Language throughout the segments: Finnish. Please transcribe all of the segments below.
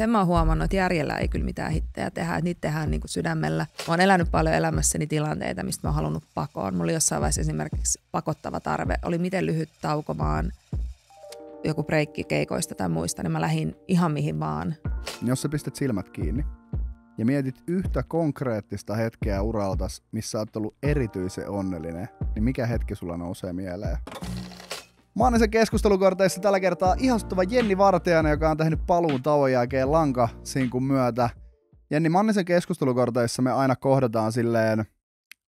sen mä oon huomannut, että järjellä ei kyllä mitään hittejä tehdä, että niitä tehdään niin kuin sydämellä. Mä oon elänyt paljon elämässäni tilanteita, mistä mä oon halunnut pakoon. Mulla oli jossain vaiheessa esimerkiksi pakottava tarve, oli miten lyhyt tauko vaan joku breikki keikoista tai muista, niin mä lähdin ihan mihin vaan. Jos sä pistät silmät kiinni ja mietit yhtä konkreettista hetkeä uraltas, missä oot ollut erityisen onnellinen, niin mikä hetki sulla nousee mieleen? sen keskustelukorteissa tällä kertaa ihastuttava Jenni Vartijainen, joka on tehnyt paluun tauon jälkeen lanka sinkun myötä. Jenni Mannisen keskustelukorteissa me aina kohdataan silleen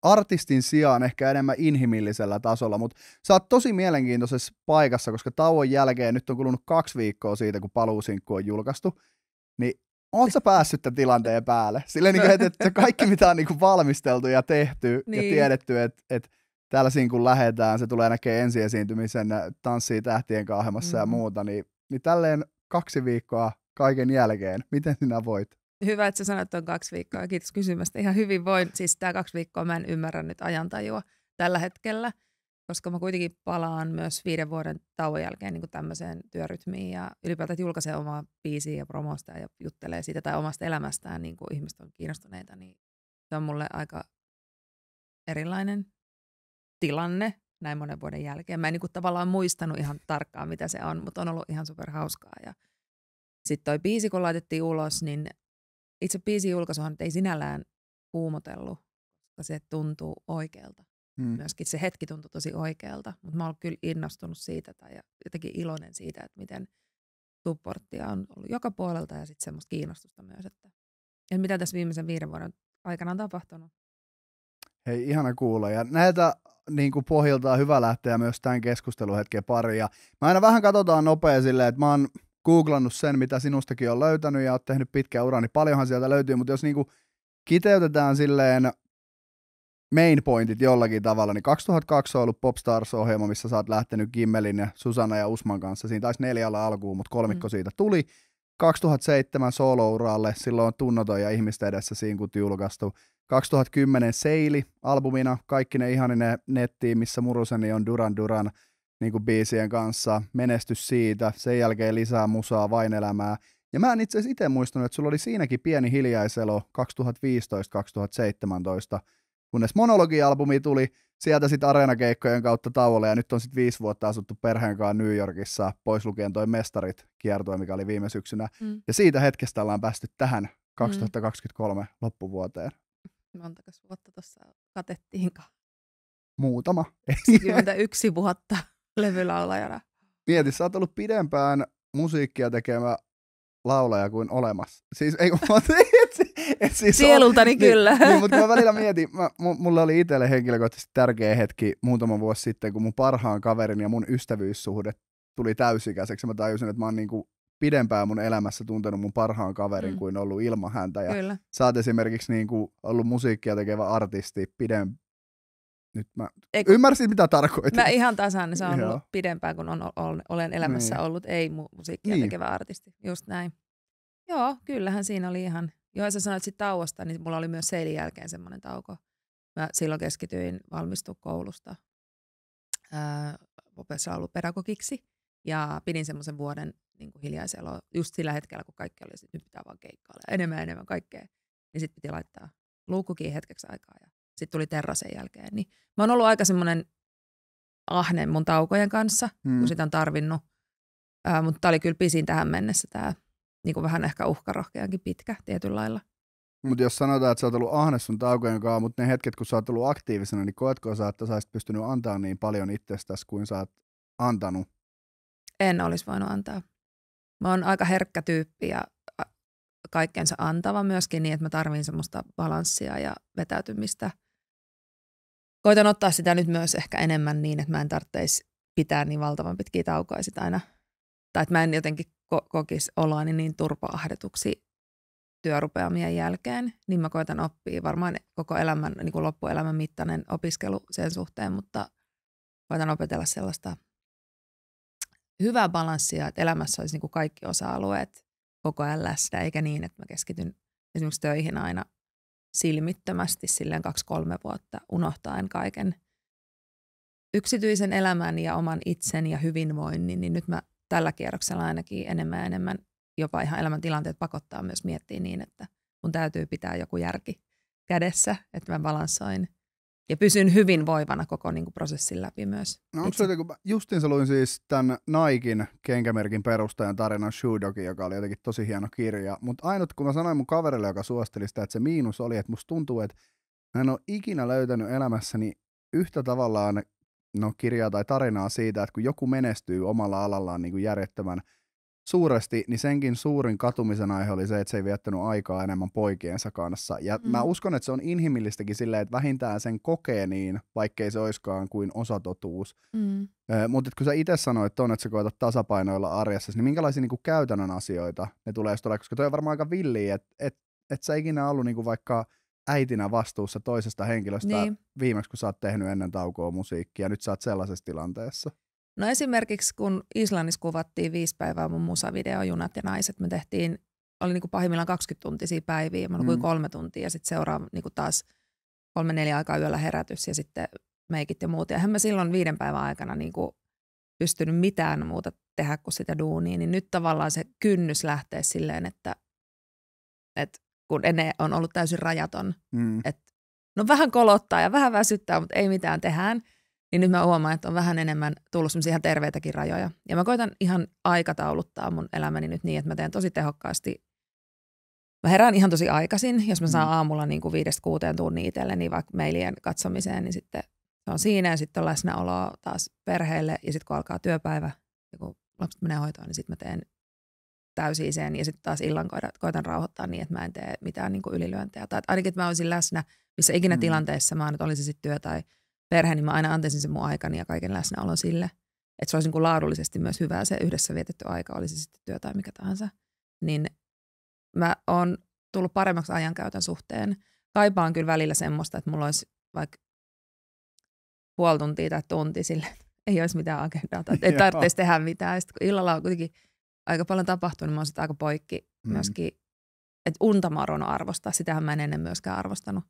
artistin sijaan ehkä enemmän inhimillisellä tasolla, mutta sä oot tosi mielenkiintoisessa paikassa, koska tauon jälkeen nyt on kulunut kaksi viikkoa siitä, kun paluusinkku on julkaistu, niin oot sä päässyt tämän tilanteen päälle? Silleen, niin kuin, että, että kaikki mitä on niin kuin valmisteltu ja tehty niin. ja tiedetty, että, että täällä siinä kun lähdetään, se tulee näkee ensi esiintymisen tanssii tähtien kahemassa mm. ja muuta, niin, niin tälleen kaksi viikkoa kaiken jälkeen, miten sinä voit? Hyvä, että sä sanoit tuon kaksi viikkoa. Kiitos kysymästä. Ihan hyvin voin. Siis tämä kaksi viikkoa mä en ymmärrä nyt ajantajua tällä hetkellä, koska mä kuitenkin palaan myös viiden vuoden tauon jälkeen niin tämmöiseen työrytmiin ja ylipäätään julkaisee omaa biisiä ja promosta ja juttelee siitä tai omasta elämästään, niin kuin ihmiset on kiinnostuneita, niin se on mulle aika erilainen tilanne näin monen vuoden jälkeen. Mä en niin kuin tavallaan muistanut ihan tarkkaan, mitä se on, mutta on ollut ihan superhauskaa. Ja sitten toi biisi, kun laitettiin ulos, niin itse biisi julkaisuhan ei sinällään kuumotellut, koska se tuntuu oikealta. Hmm. Myöskin se hetki tuntui tosi oikealta, mutta mä oon kyllä innostunut siitä tai jotenkin iloinen siitä, että miten supporttia on ollut joka puolelta ja sitten semmoista kiinnostusta myös, että, että mitä tässä viimeisen viiden vuoden aikana on tapahtunut. Hei, ihana kuulla. Ja näitä niin kuin pohjiltaan hyvä lähteä myös tämän keskusteluhetken pariin. Ja mä aina vähän katsotaan nopea silleen, että mä oon googlannut sen, mitä sinustakin on löytänyt ja oot tehnyt pitkä ura, niin paljonhan sieltä löytyy, mutta jos niin kuin kiteytetään silleen main pointit jollakin tavalla, niin 2002 on ollut Popstars-ohjelma, missä sä oot lähtenyt Kimmelin ja Susanna ja Usman kanssa. Siinä taisi neljällä alkuun, mutta kolmikko mm. siitä tuli. 2007 solo uralle, silloin on tunnoton ja ihmisten edessä kun julkaistu. 2010 Seili albumina, kaikki ne ihanine nettiin, missä Muruseni on Duran Duran niin kuin biisien kanssa, menestys siitä, sen jälkeen lisää musaa, vain elämää. Ja mä en itse asiassa itse muistanut, että sulla oli siinäkin pieni hiljaiselo 2015-2017, kunnes monologialbumi tuli sieltä sitten areenakeikkojen kautta tauolle, ja nyt on sitten viisi vuotta asuttu perheen kanssa New Yorkissa, pois lukien toi Mestarit kiertue, mikä oli viime syksynä. Mm. Ja siitä hetkestä ollaan päästy tähän 2023 mm. loppuvuoteen montako vuotta tuossa katettiinkaan? Muutama. 21 vuotta levylaulajana. Mieti, sä oot ollut pidempään musiikkia tekemä laulaja kuin olemassa. Siis ei, mutta, et, et siis Sielultani on, niin, kyllä. niin, mutta mä välillä mietin, mä, mulla oli itselle henkilökohtaisesti tärkeä hetki muutama vuosi sitten, kun mun parhaan kaverin ja mun ystävyyssuhde tuli täysikäiseksi. Mä tajusin, että mä oon niinku pidempään mun elämässä tuntenut mun parhaan kaverin mm. kuin ollut ilman häntä. Ja Kyllä. sä oot esimerkiksi niin kuin ollut musiikkia tekevä artisti pidempään. Nyt mä Eikö, ymmärsin, mitä tarkoitit. Mä ihan tasan, niin se on ollut pidempään kun on, on, olen elämässä niin. ollut ei musiikkia niin. tekevä artisti. Just näin. Joo, kyllähän siinä oli ihan. Joo, sä sanoit sit tauosta, niin mulla oli myös sen jälkeen semmoinen tauko. Mä silloin keskityin valmistua koulusta. Öö, opessa ollut pedagogiksi ja pidin semmoisen vuoden niin kuin hiljaisella just sillä hetkellä, kun kaikki oli, että nyt pitää vaan keikkailla enemmän ja enemmän kaikkea. Niin sitten piti laittaa luukkukin hetkeksi aikaa ja sitten tuli terrasen jälkeen. Niin mä oon ollut aika semmoinen ahne mun taukojen kanssa, hmm. kun mm. sitä on tarvinnut. Ää, mutta tämä oli kyllä pisin tähän mennessä tämä niin kuin vähän ehkä uhkarohkeankin pitkä tietyllä lailla. Mutta jos sanotaan, että sä oot ollut ahne sun taukojen kanssa, mutta ne hetket, kun sä oot ollut aktiivisena, niin koetko sä, että sä pystynyt antaa niin paljon itsestäsi kuin sä oot antanut? En olisi voinut antaa mä oon aika herkkä tyyppi ja kaikkensa antava myöskin niin, että mä tarvin semmoista balanssia ja vetäytymistä. Koitan ottaa sitä nyt myös ehkä enemmän niin, että mä en tarvitsisi pitää niin valtavan pitkiä taukoja sitä aina. Tai että mä en jotenkin ko- kokisi oloani niin turpaahdetuksi työrupeamien jälkeen, niin mä koitan oppia varmaan koko elämän, niin kuin loppuelämän mittainen opiskelu sen suhteen, mutta koitan opetella sellaista hyvää balanssia, että elämässä olisi niin kuin kaikki osa-alueet koko ajan läsnä, eikä niin, että mä keskityn esimerkiksi töihin aina silmittömästi silleen kaksi-kolme vuotta unohtaen kaiken yksityisen elämän ja oman itsen ja hyvinvoinnin, niin nyt mä tällä kierroksella ainakin enemmän ja enemmän jopa ihan elämäntilanteet pakottaa myös miettiä niin, että mun täytyy pitää joku järki kädessä, että mä balansoin – ja pysyn hyvin voivana koko niin kuin, prosessin läpi myös. No onko se jotenkin, justiinsa luin siis tämän Naikin kenkämerkin perustajan tarinan Shoe Dogi, joka oli jotenkin tosi hieno kirja, mutta ainut kun mä sanoin mun kaverille, joka suosteli sitä, että se miinus oli, että musta tuntuu, että mä en ole ikinä löytänyt elämässäni yhtä tavallaan no, kirjaa tai tarinaa siitä, että kun joku menestyy omalla alallaan niin kuin järjettömän – suuresti, niin senkin suurin katumisen aihe oli se, että se ei viettänyt aikaa enemmän poikiensa kanssa. Ja mm. mä uskon, että se on inhimillistäkin silleen, että vähintään sen kokee niin, vaikkei se oiskaan kuin osatotuus. Mm. Eh, Mutta kun sä itse sanoit ton, että sä koetat tasapainoilla arjessa, niin minkälaisia niinku käytännön asioita ne tulee, jos tulee? Koska toi on varmaan aika villi, että et, et sä ikinä ollut niinku vaikka äitinä vastuussa toisesta henkilöstä niin. viimeksi, kun sä oot tehnyt ennen taukoa musiikkia. Nyt sä oot sellaisessa tilanteessa. No esimerkiksi kun Islannissa kuvattiin viisi päivää mun musavideo Junat ja naiset, me tehtiin, oli niinku pahimmillaan 20 tuntisia päiviä, mä nukuin mm. kolme tuntia ja sitten seuraan niinku taas kolme neljä aikaa yöllä herätys ja sitten meikit ja muut. Ja mä silloin viiden päivän aikana niinku pystynyt mitään muuta tehdä kuin sitä duunia, niin nyt tavallaan se kynnys lähtee silleen, että, että kun ennen on ollut täysin rajaton, mm. että no vähän kolottaa ja vähän väsyttää, mutta ei mitään tehdään, niin nyt mä huomaan, että on vähän enemmän tullut semmoisia ihan terveitäkin rajoja. Ja mä koitan ihan aikatauluttaa mun elämäni nyt niin, että mä teen tosi tehokkaasti. Mä herään ihan tosi aikaisin, jos mä saan mm. aamulla niin kuin viidestä kuuteen tunnin itselle, niin vaikka mailien katsomiseen, niin sitten se on siinä ja sitten on läsnäoloa taas perheelle ja sitten kun alkaa työpäivä ja kun lapset menee hoitoon, niin sitten mä teen täysiiseen ja sitten taas illan koitan, koitan rauhoittaa niin, että mä en tee mitään niin kuin ylilyöntejä. Tai että ainakin, että mä olisin läsnä missä ikinä mm. tilanteessa mä oon, että olisi sitten työ tai – perhe, niin mä aina antaisin sen mun aikani ja kaiken läsnäolon sille. Että se olisi niin kuin laadullisesti myös hyvää se yhdessä vietetty aika, olisi sitten työ tai mikä tahansa. Niin mä oon tullut paremmaksi ajankäytön suhteen. Kaipaan kyllä välillä semmoista, että mulla olisi vaikka puoli tuntia tai tunti sille, että ei olisi mitään agendaa tai ei tarvitsisi tehdä mitään. sitten kun illalla on kuitenkin aika paljon tapahtunut, niin mä oon aika poikki mm. myöskin, että unta mä arvostaa. Sitähän mä en ennen myöskään arvostanut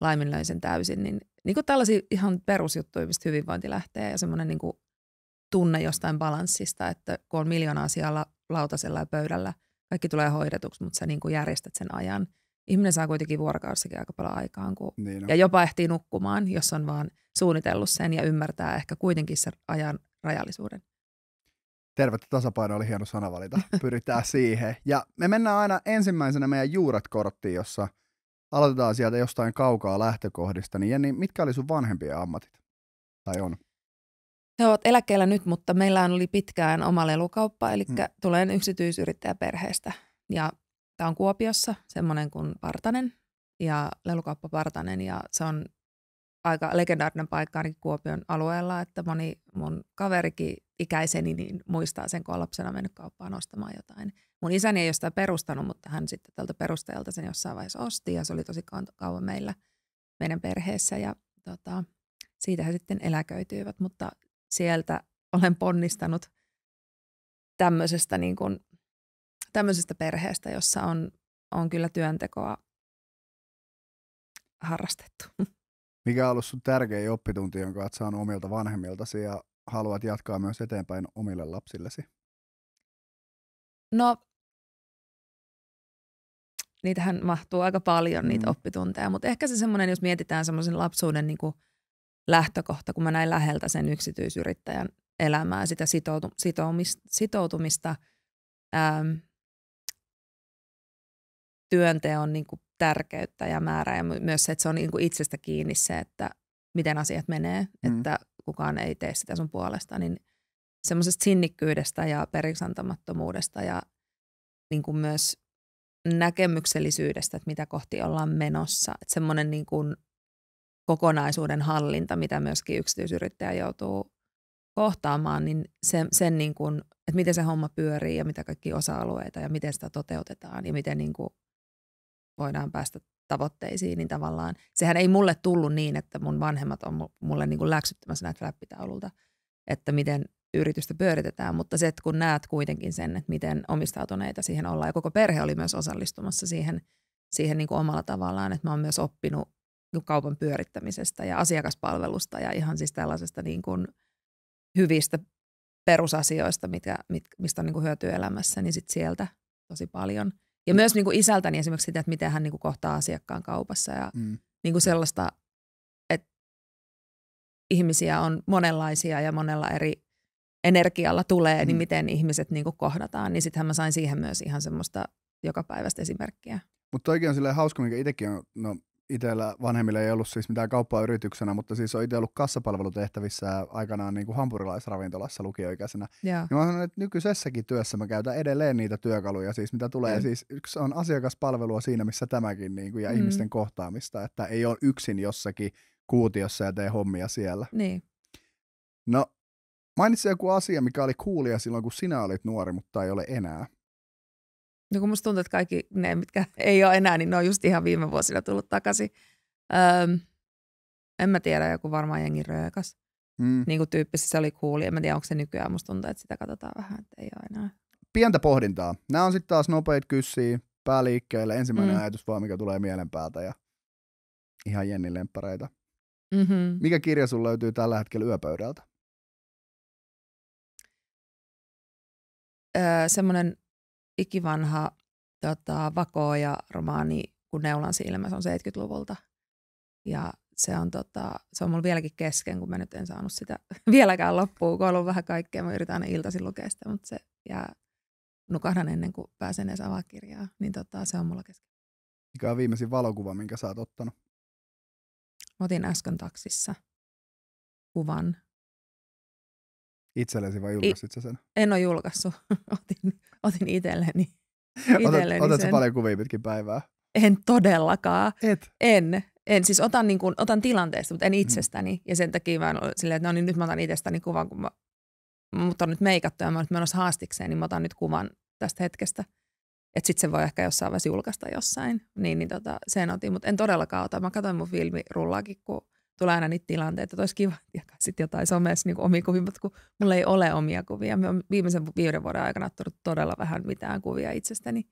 laiminlöin sen täysin, niin, niin kuin tällaisia ihan perusjuttuja, mistä hyvinvointi lähtee ja semmoinen niin kuin tunne jostain balanssista, että kun on miljoona asiaa lautasella ja pöydällä, kaikki tulee hoidetuksi, mutta sä niin kuin järjestät sen ajan. Ihminen saa kuitenkin vuorokaudessakin aika paljon aikaan, kun, niin ja jopa ehtii nukkumaan, jos on vaan suunnitellut sen ja ymmärtää ehkä kuitenkin sen ajan rajallisuuden. Tervetuloa, tasapaino oli hieno sanavalinta. Pyritään siihen. Ja me mennään aina ensimmäisenä meidän juuret korttiin, jossa – aloitetaan sieltä jostain kaukaa lähtökohdista, niin Jenni, mitkä oli sun vanhempien ammatit? Tai on? He ovat eläkkeellä nyt, mutta meillä oli pitkään oma lelukauppa, eli hmm. tulen yksityisyrittäjäperheestä. Ja tämä on Kuopiossa, semmoinen kuin Partanen ja lelukauppa Partanen, ja se on aika legendaarinen paikka ainakin Kuopion alueella, että moni mun kaverikin ikäiseni niin muistaa sen, kun on lapsena mennyt kauppaan ostamaan jotain Mun isäni ei ole sitä perustanut, mutta hän sitten tältä perustajalta sen jossain vaiheessa osti ja se oli tosi kauan meillä meidän perheessä ja tota, siitä he sitten eläköityivät, mutta sieltä olen ponnistanut tämmöisestä, niin kuin, tämmöisestä perheestä, jossa on, on kyllä työntekoa harrastettu. Mikä on ollut sun tärkein oppitunti, jonka olet saanut omilta vanhemmiltasi ja haluat jatkaa myös eteenpäin omille lapsillesi? No niitähän mahtuu aika paljon niitä mm. oppitunteja, mutta ehkä se semmoinen, jos mietitään semmoisen lapsuuden niin kuin lähtökohta, kun mä näin läheltä sen yksityisyrittäjän elämää, sitä sitoutu, sitoutumista, sitoutumista äm, työnteon niin kuin tärkeyttä ja määrää ja myös se, että se on niin kuin itsestä kiinni se, että miten asiat menee, mm. että kukaan ei tee sitä sun puolesta, niin semmoisesta sinnikkyydestä ja periksantamattomuudesta ja niin kuin myös näkemyksellisyydestä, että mitä kohti ollaan menossa. Että semmoinen niin kuin kokonaisuuden hallinta, mitä myöskin yksityisyrittäjä joutuu kohtaamaan, niin sen, sen niin kuin, että miten se homma pyörii ja mitä kaikki osa-alueita ja miten sitä toteutetaan ja miten niin kuin voidaan päästä tavoitteisiin, niin tavallaan sehän ei mulle tullut niin, että mun vanhemmat on mulle niin kuin läksyttämässä näitä flappitaululta, että miten yritystä pyöritetään, mutta se, että kun näet kuitenkin sen, että miten omistautuneita siihen ollaan, ja koko perhe oli myös osallistumassa siihen, siihen niin kuin omalla tavallaan, että mä oon myös oppinut niin kaupan pyörittämisestä ja asiakaspalvelusta ja ihan siis tällaisesta niin kuin hyvistä perusasioista, mitkä, mit, mistä on niin kuin hyötyä elämässä, niin sit sieltä tosi paljon. Ja mm. myös niin kuin isältäni esimerkiksi sitä, että miten hän niin kuin kohtaa asiakkaan kaupassa ja mm. niin kuin sellaista, että ihmisiä on monenlaisia ja monella eri energialla tulee, niin mm. niin miten ihmiset niin kuin kohdataan. Niin sittenhän mä sain siihen myös ihan semmoista joka päivästä esimerkkiä. Mutta toikin on silleen hauska, mikä itsekin on, no itsellä vanhemmilla ei ollut siis mitään kauppaa yrityksenä, mutta siis on itse ollut kassapalvelutehtävissä aikanaan niin kuin hampurilaisravintolassa lukioikäisenä. Yeah. Niin mä sanon, että nykyisessäkin työssä mä käytän edelleen niitä työkaluja, siis mitä tulee. Mm. Siis yksi on asiakaspalvelua siinä, missä tämäkin niin kuin, ja mm. ihmisten kohtaamista, että ei ole yksin jossakin kuutiossa ja tee hommia siellä. Niin. No Mainitsi joku asia, mikä oli kuulia silloin, kun sinä olit nuori, mutta ei ole enää. No kun musta tuntuu, että kaikki ne, mitkä ei ole enää, niin ne on just ihan viime vuosina tullut takaisin. Öö, en mä tiedä, joku varmaan jengi röökas. Mm. Niin kuin se oli kuuli. En mä tiedä, onko se nykyään. Musta tuntuu, että sitä katsotaan vähän, että ei ole enää. Pientä pohdintaa. Nämä on sitten taas nopeita kyssiä pääliikkeelle. Ensimmäinen mm. ajatus vaan, mikä tulee mielen päältä ja ihan Jennin lemppareita. Mm-hmm. Mikä kirja sun löytyy tällä hetkellä yöpöydältä? semmoinen ikivanha tota, vakoja romaani kun Neulan silmä, se on 70-luvulta. Ja se on, tota, se on mulla vieläkin kesken, kun mä nyt en saanut sitä vieläkään loppuun, kun on vähän kaikkea. Mä yritän aina iltaisin lukea sitä, mutta se jää nukahdan ennen kuin pääsen edes avaa kirjaa. Niin tota, se on mulla kesken. Mikä on viimeisin valokuva, minkä sä oot ottanut? otin äsken taksissa kuvan itsellesi vai julkaisit I, sen? En ole julkaissut. Otin, otin itselleni. itselleni otat, otat paljon kuvia pitkin päivää? En todellakaan. Et? En. En siis otan, niin kuin, otan tilanteesta, mutta en mm. itsestäni. Mm. Ja sen takia mä silleen, että no niin, nyt mä otan itsestäni kuvan, kun mä, mut on nyt meikattu ja mä oon nyt menossa haastikseen, niin mä otan nyt kuvan tästä hetkestä. Että sitten se voi ehkä jossain vaiheessa julkaista jossain. Niin, niin tota, sen otin, mutta en todellakaan ota. Mä katsoin mun rullaakin, kun tulee aina niitä tilanteita, että olisi kiva jakaa sitten jotain somessa niin omia kuvia, mutta kun mulla ei ole omia kuvia. Me on viimeisen viiden vuoden aikana ottanut todella vähän mitään kuvia itsestäni.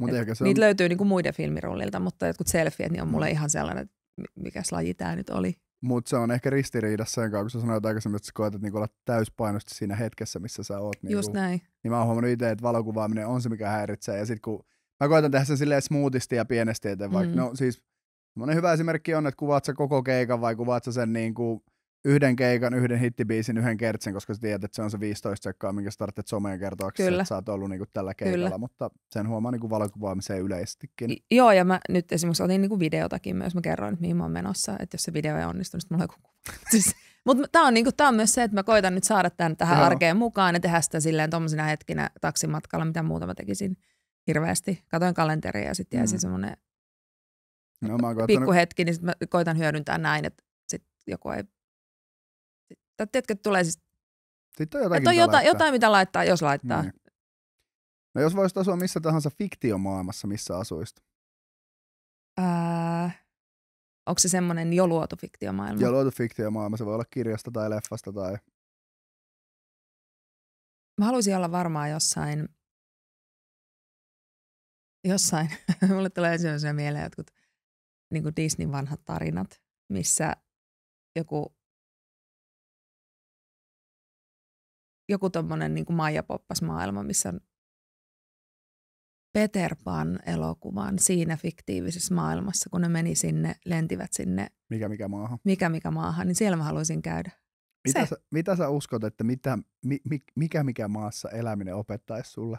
Mut ehkä se on... löytyy niin kuin muiden filmirullilta, mutta jotkut selfiet niin on mulle ihan sellainen, että mikäs laji tämä nyt oli. Mutta se on ehkä ristiriidassa sen kanssa, kun sä sanoit aikaisemmin, että sä että niinku olla täyspainosti siinä hetkessä, missä sä oot. Niinku, Just näin. Niin mä oon huomannut itse, että valokuvaaminen on se, mikä häiritsee. Ja sit kun mä koitan tehdä sen silleen smoothisti ja pienesti, että vaikka, mm. no siis Monen hyvä esimerkki on, että kuvaat sä koko keikan vai kuvaat sä sen niin kuin yhden keikan, yhden hittibiisin, yhden kertsen, koska sä tiedät, että se on se 15 sekkaa, minkä sä tarvitset someen kertoaksesi, että sä oot ollut niin kuin tällä keikalla, Kyllä. mutta sen huomaa niin kuin valokuvaamiseen yleisestikin. I, joo, ja mä nyt esimerkiksi otin niin kuin videotakin myös, mä kerroin, että mihin mä oon menossa, että jos se video ei onnistu, niin mulla on joku Mutta tämä on, niinku, tää on myös se, että mä koitan nyt saada tämän tähän Joo. arkeen mukaan ja tehdä sitä silleen tuommoisena hetkinä taksimatkalla, mitä muuta mä tekisin hirveästi. Katoin kalenteria ja sitten jäi mm. semmoinen no, mä koetan... pikku hetki, niin sit mä koitan hyödyntää näin, että sit joku ei... Tai tiedätkö, tulee siis... Sitten on jotakin, on jota, laittaa. jotain, mitä laittaa, jos laittaa. Niin. No jos voisit asua missä tahansa fiktiomaailmassa, missä asuisit? Ää, onko se semmoinen jo luotu fiktiomaailma? Jo luotu fiktiomaailma, se voi olla kirjasta tai leffasta tai... Mä haluaisin olla varmaan jossain... Jossain. Mulle tulee ensimmäisenä mieleen jotkut niin kuin Disneyn vanhat tarinat, missä joku joku tommonen niin kuin Maija Poppas maailma, missä on Peter Pan elokuvan siinä fiktiivisessä maailmassa, kun ne meni sinne, lentivät sinne. Mikä mikä maahan. Mikä mikä maahan, niin siellä mä haluaisin käydä. Mitä, sä, mitä sä uskot, että mitä, mi, mikä mikä maassa eläminen opettaisi sulle?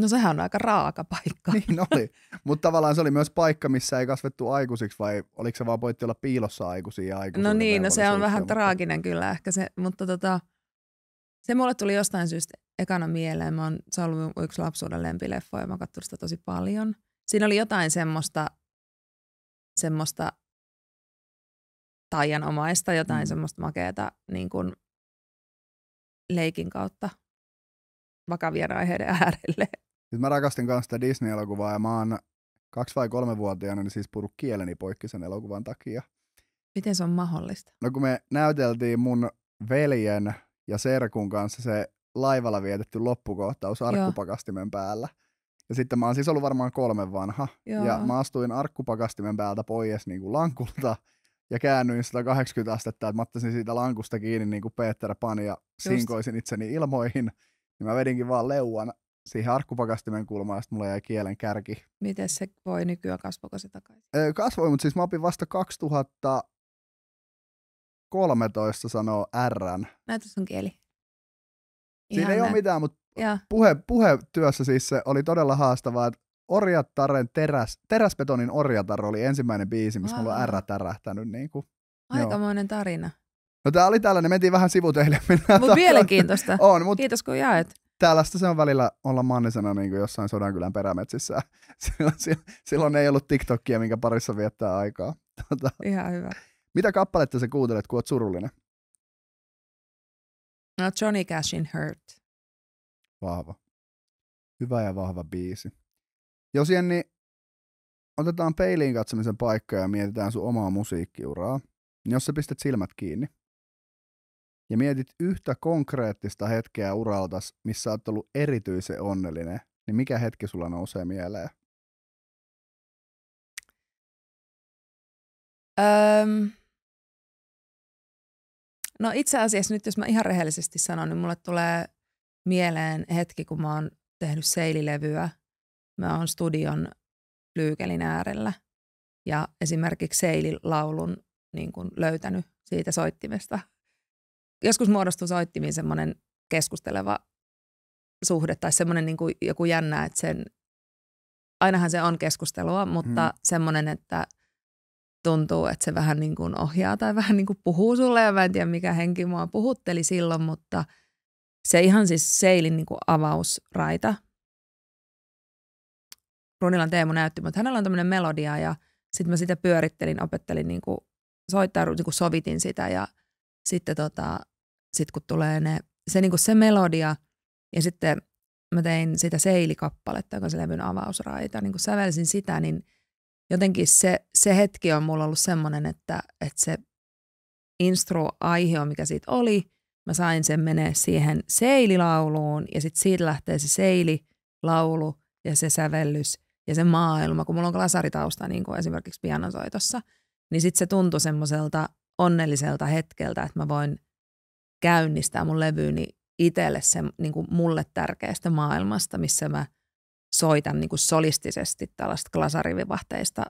No sehän on aika raaka paikka. Niin oli, mutta tavallaan se oli myös paikka, missä ei kasvettu aikuisiksi vai oliko se vaan poitti olla piilossa aikuisia ja aikuisia? No niin, no se on vähän mutta... traaginen kyllä ehkä se, mutta tota, se mulle tuli jostain syystä ekana mieleen. Mä oon, se on ollut yksi lapsuuden lempileffa ja mä oon sitä tosi paljon. Siinä oli jotain semmoista, semmoista taianomaista, jotain mm. semmoista makeata niin kuin leikin kautta vakavien aiheiden äärelle Siis mä rakastin kanssa sitä Disney-elokuvaa ja mä oon kaksi vai kolme vuotiaana niin siis puru kieleni poikki sen elokuvan takia. Miten se on mahdollista? No kun me näyteltiin mun veljen ja serkun kanssa se laivalla vietetty loppukohtaus arkkupakastimen päällä. Ja sitten mä oon siis ollut varmaan kolme vanha. Joo. Ja mä astuin arkkupakastimen päältä pois niin kuin lankulta ja käännyin 180 astetta, että mä ottaisin siitä lankusta kiinni niin kuin Peter Pan ja Just. sinkoisin itseni ilmoihin. Niin mä vedinkin vaan leuan siihen arkkupakastimen kulmaan, ja sitten mulla jäi kielen kärki. Miten se voi nykyään, kasvoiko se takaisin? Öö, kasvoi, mutta siis mä opin vasta 2013 sanoo R. Näytä sun kieli. Ihan Siinä ei näin. ole mitään, mutta puhe, puhetyössä siis se oli todella haastavaa, että Orjattaren teräs, teräsbetonin Orjatar oli ensimmäinen biisi, missä mulla on R tärähtänyt. Niin kuin, Aikamoinen joo. tarina. No tää oli tällainen, mentiin vähän sivuteille. Mutta mielenkiintoista. on, mut... Kiitos kun jaet tällaista se on välillä olla mannisena niin kuin jossain Sodankylän perämetsissä. Silloin, silloin ei ollut TikTokia, minkä parissa viettää aikaa. Tuota, Ihan hyvä. Mitä kappaletta sä kuuntelet, kun oot surullinen? No Johnny Cashin Hurt. Vahva. Hyvä ja vahva biisi. Jos Jenni, otetaan peiliin katsomisen paikka ja mietitään sun omaa musiikkiuraa, niin jos sä pistät silmät kiinni, ja mietit yhtä konkreettista hetkeä uraltas, missä olet ollut erityisen onnellinen, niin mikä hetki sulla nousee mieleen? Öm. No itse asiassa nyt, jos mä ihan rehellisesti sanon, niin mulle tulee mieleen hetki, kun mä oon tehnyt seililevyä. Mä oon studion lyykelin äärellä ja esimerkiksi seililaulun niin kun löytänyt siitä soittimesta joskus muodostuu soittimiin semmoinen keskusteleva suhde tai semmoinen niin kuin joku jännä, että sen, ainahan se on keskustelua, mutta hmm. semmoinen, että tuntuu, että se vähän niin kuin ohjaa tai vähän niin kuin puhuu sulle ja mä en tiedä mikä henki mua puhutteli silloin, mutta se ihan siis Seilin niin kuin avausraita. Runilan Teemu näytti, mutta hänellä on tämmöinen melodia ja sitten mä sitä pyörittelin, opettelin niin kuin soittaa, niin kuin sovitin sitä ja – sitten tota, sit kun tulee ne, se, niinku se melodia ja sitten mä tein sitä seilikappaletta, joka on se levyn avausraita, niin kun sävelsin sitä, niin jotenkin se, se hetki on mulla ollut semmoinen, että, että se instru-aihe, mikä siitä oli, mä sain sen menee siihen seililauluun ja sitten siitä lähtee se seililaulu ja se sävellys ja se maailma, kun mulla on glasaritausta, niin kuin esimerkiksi pianosoitossa, niin sitten se tuntui semmoiselta onnelliselta hetkeltä, että mä voin käynnistää mun levyyni itselle se niin kuin mulle tärkeästä maailmasta, missä mä soitan niin kuin solistisesti tällaista glasarivivahteista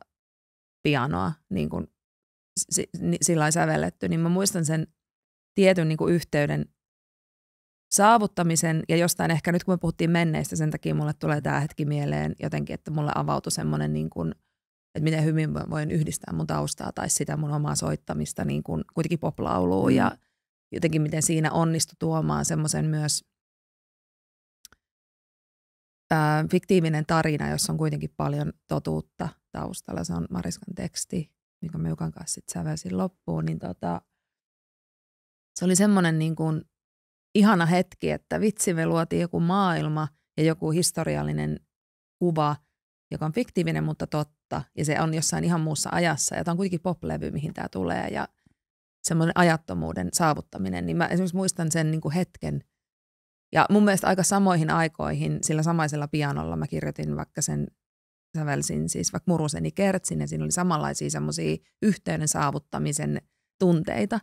pianoa niin kuin sillä sävelletty, niin mä muistan sen tietyn niin kuin yhteyden saavuttamisen ja jostain ehkä nyt kun me puhuttiin menneistä, sen takia mulle tulee tämä hetki mieleen jotenkin, että mulle avautui semmoinen niin kuin – että miten hyvin voin yhdistää mun taustaa tai sitä mun omaa soittamista niin kuin kuitenkin poplauluun mm. ja jotenkin miten siinä onnistu tuomaan semmoisen myös ää, fiktiivinen tarina, jossa on kuitenkin paljon totuutta taustalla. Se on Mariskan teksti, minkä me Jukan kanssa sitten sävelsin loppuun, niin tota, se oli semmoinen niin kuin ihana hetki, että vitsi me luotiin joku maailma ja joku historiallinen kuva – joka on fiktiivinen, mutta totta, ja se on jossain ihan muussa ajassa, ja tämä on kuitenkin poplevy, mihin tämä tulee, ja semmoinen ajattomuuden saavuttaminen, niin mä esimerkiksi muistan sen niin kuin hetken, ja mun mielestä aika samoihin aikoihin, sillä samaisella pianolla mä kirjoitin vaikka sen, sävelsin siis vaikka Muruseni Kertsin, ja siinä oli samanlaisia semmoisia yhteyden saavuttamisen tunteita,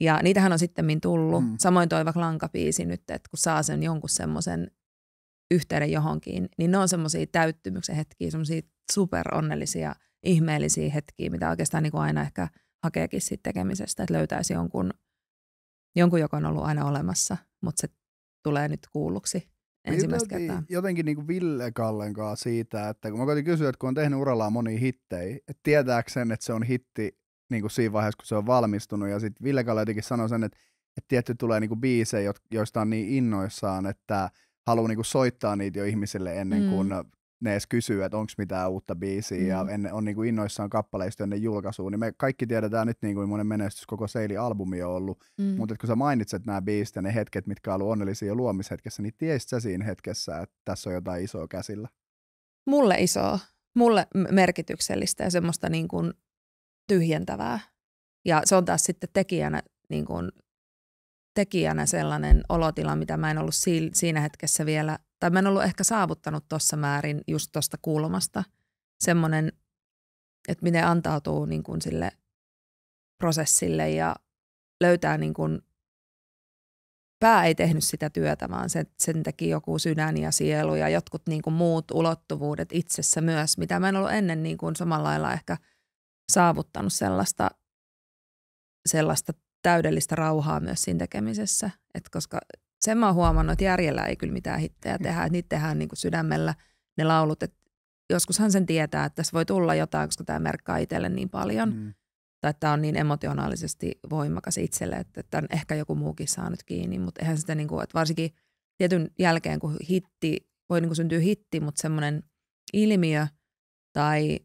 ja niitähän on sitten tullut. Mm. Samoin toi vaikka lankapiisi nyt, että kun saa sen jonkun semmoisen yhteyden johonkin, niin ne on semmoisia täyttymyksen hetkiä, semmoisia superonnellisia, ihmeellisiä hetkiä, mitä oikeastaan niin kuin aina ehkä hakeekin siitä tekemisestä, että löytäisi jonkun, jonkun, joka on ollut aina olemassa, mutta se tulee nyt kuulluksi ensimmäistä kertaa. jotenkin niin kuin Ville Kallen kanssa siitä, että kun mä koitin kysyä, että kun on tehnyt urallaan monia hittejä, että tietääkö sen, että se on hitti niin kuin siinä vaiheessa, kun se on valmistunut, ja sitten Ville Kalle jotenkin sanoi sen, että, että tietty tulee niin kuin biisejä, joista on niin innoissaan, että haluaa niinku soittaa niitä jo ihmisille ennen kuin mm. ne edes kysyy, että onko mitään uutta biisiä mm. ja en, on niinku innoissaan kappaleista ennen julkaisuun. Niin me kaikki tiedetään nyt, niin kuin monen menestys koko Seili-albumi on ollut, mm. mutta kun sä mainitset nämä biisit ja ne hetket, mitkä on ollut onnellisia jo luomishetkessä, niin tiesit sä siinä hetkessä, että tässä on jotain isoa käsillä? Mulle isoa. Mulle merkityksellistä ja semmoista niin kuin tyhjentävää. Ja se on taas sitten tekijänä niin kuin tekijänä sellainen olotila, mitä mä en ollut si- siinä hetkessä vielä, tai mä en ollut ehkä saavuttanut tuossa määrin just tuosta kulmasta. Semmoinen, että miten antautuu niin kuin sille prosessille ja löytää niin kuin, pää ei tehnyt sitä työtä, vaan sen, sen teki joku sydän ja sielu ja jotkut niin kuin muut ulottuvuudet itsessä myös, mitä mä en ollut ennen niin kuin samalla lailla ehkä saavuttanut sellaista, sellaista täydellistä rauhaa myös siinä tekemisessä, Et koska sen mä oon huomannut, että järjellä ei kyllä mitään hittejä mm. tehdä, niitä tehdään niin sydämellä ne laulut, että joskushan sen tietää, että tässä voi tulla jotain, koska tämä merkkaa itselle niin paljon. Mm. Tai että tämä on niin emotionaalisesti voimakas itselle, että, että on ehkä joku muukin saanut kiinni, mutta eihän sitä niin kuin, että varsinkin tietyn jälkeen, kun hitti, voi niin kuin syntyä hitti, mutta semmoinen ilmiö tai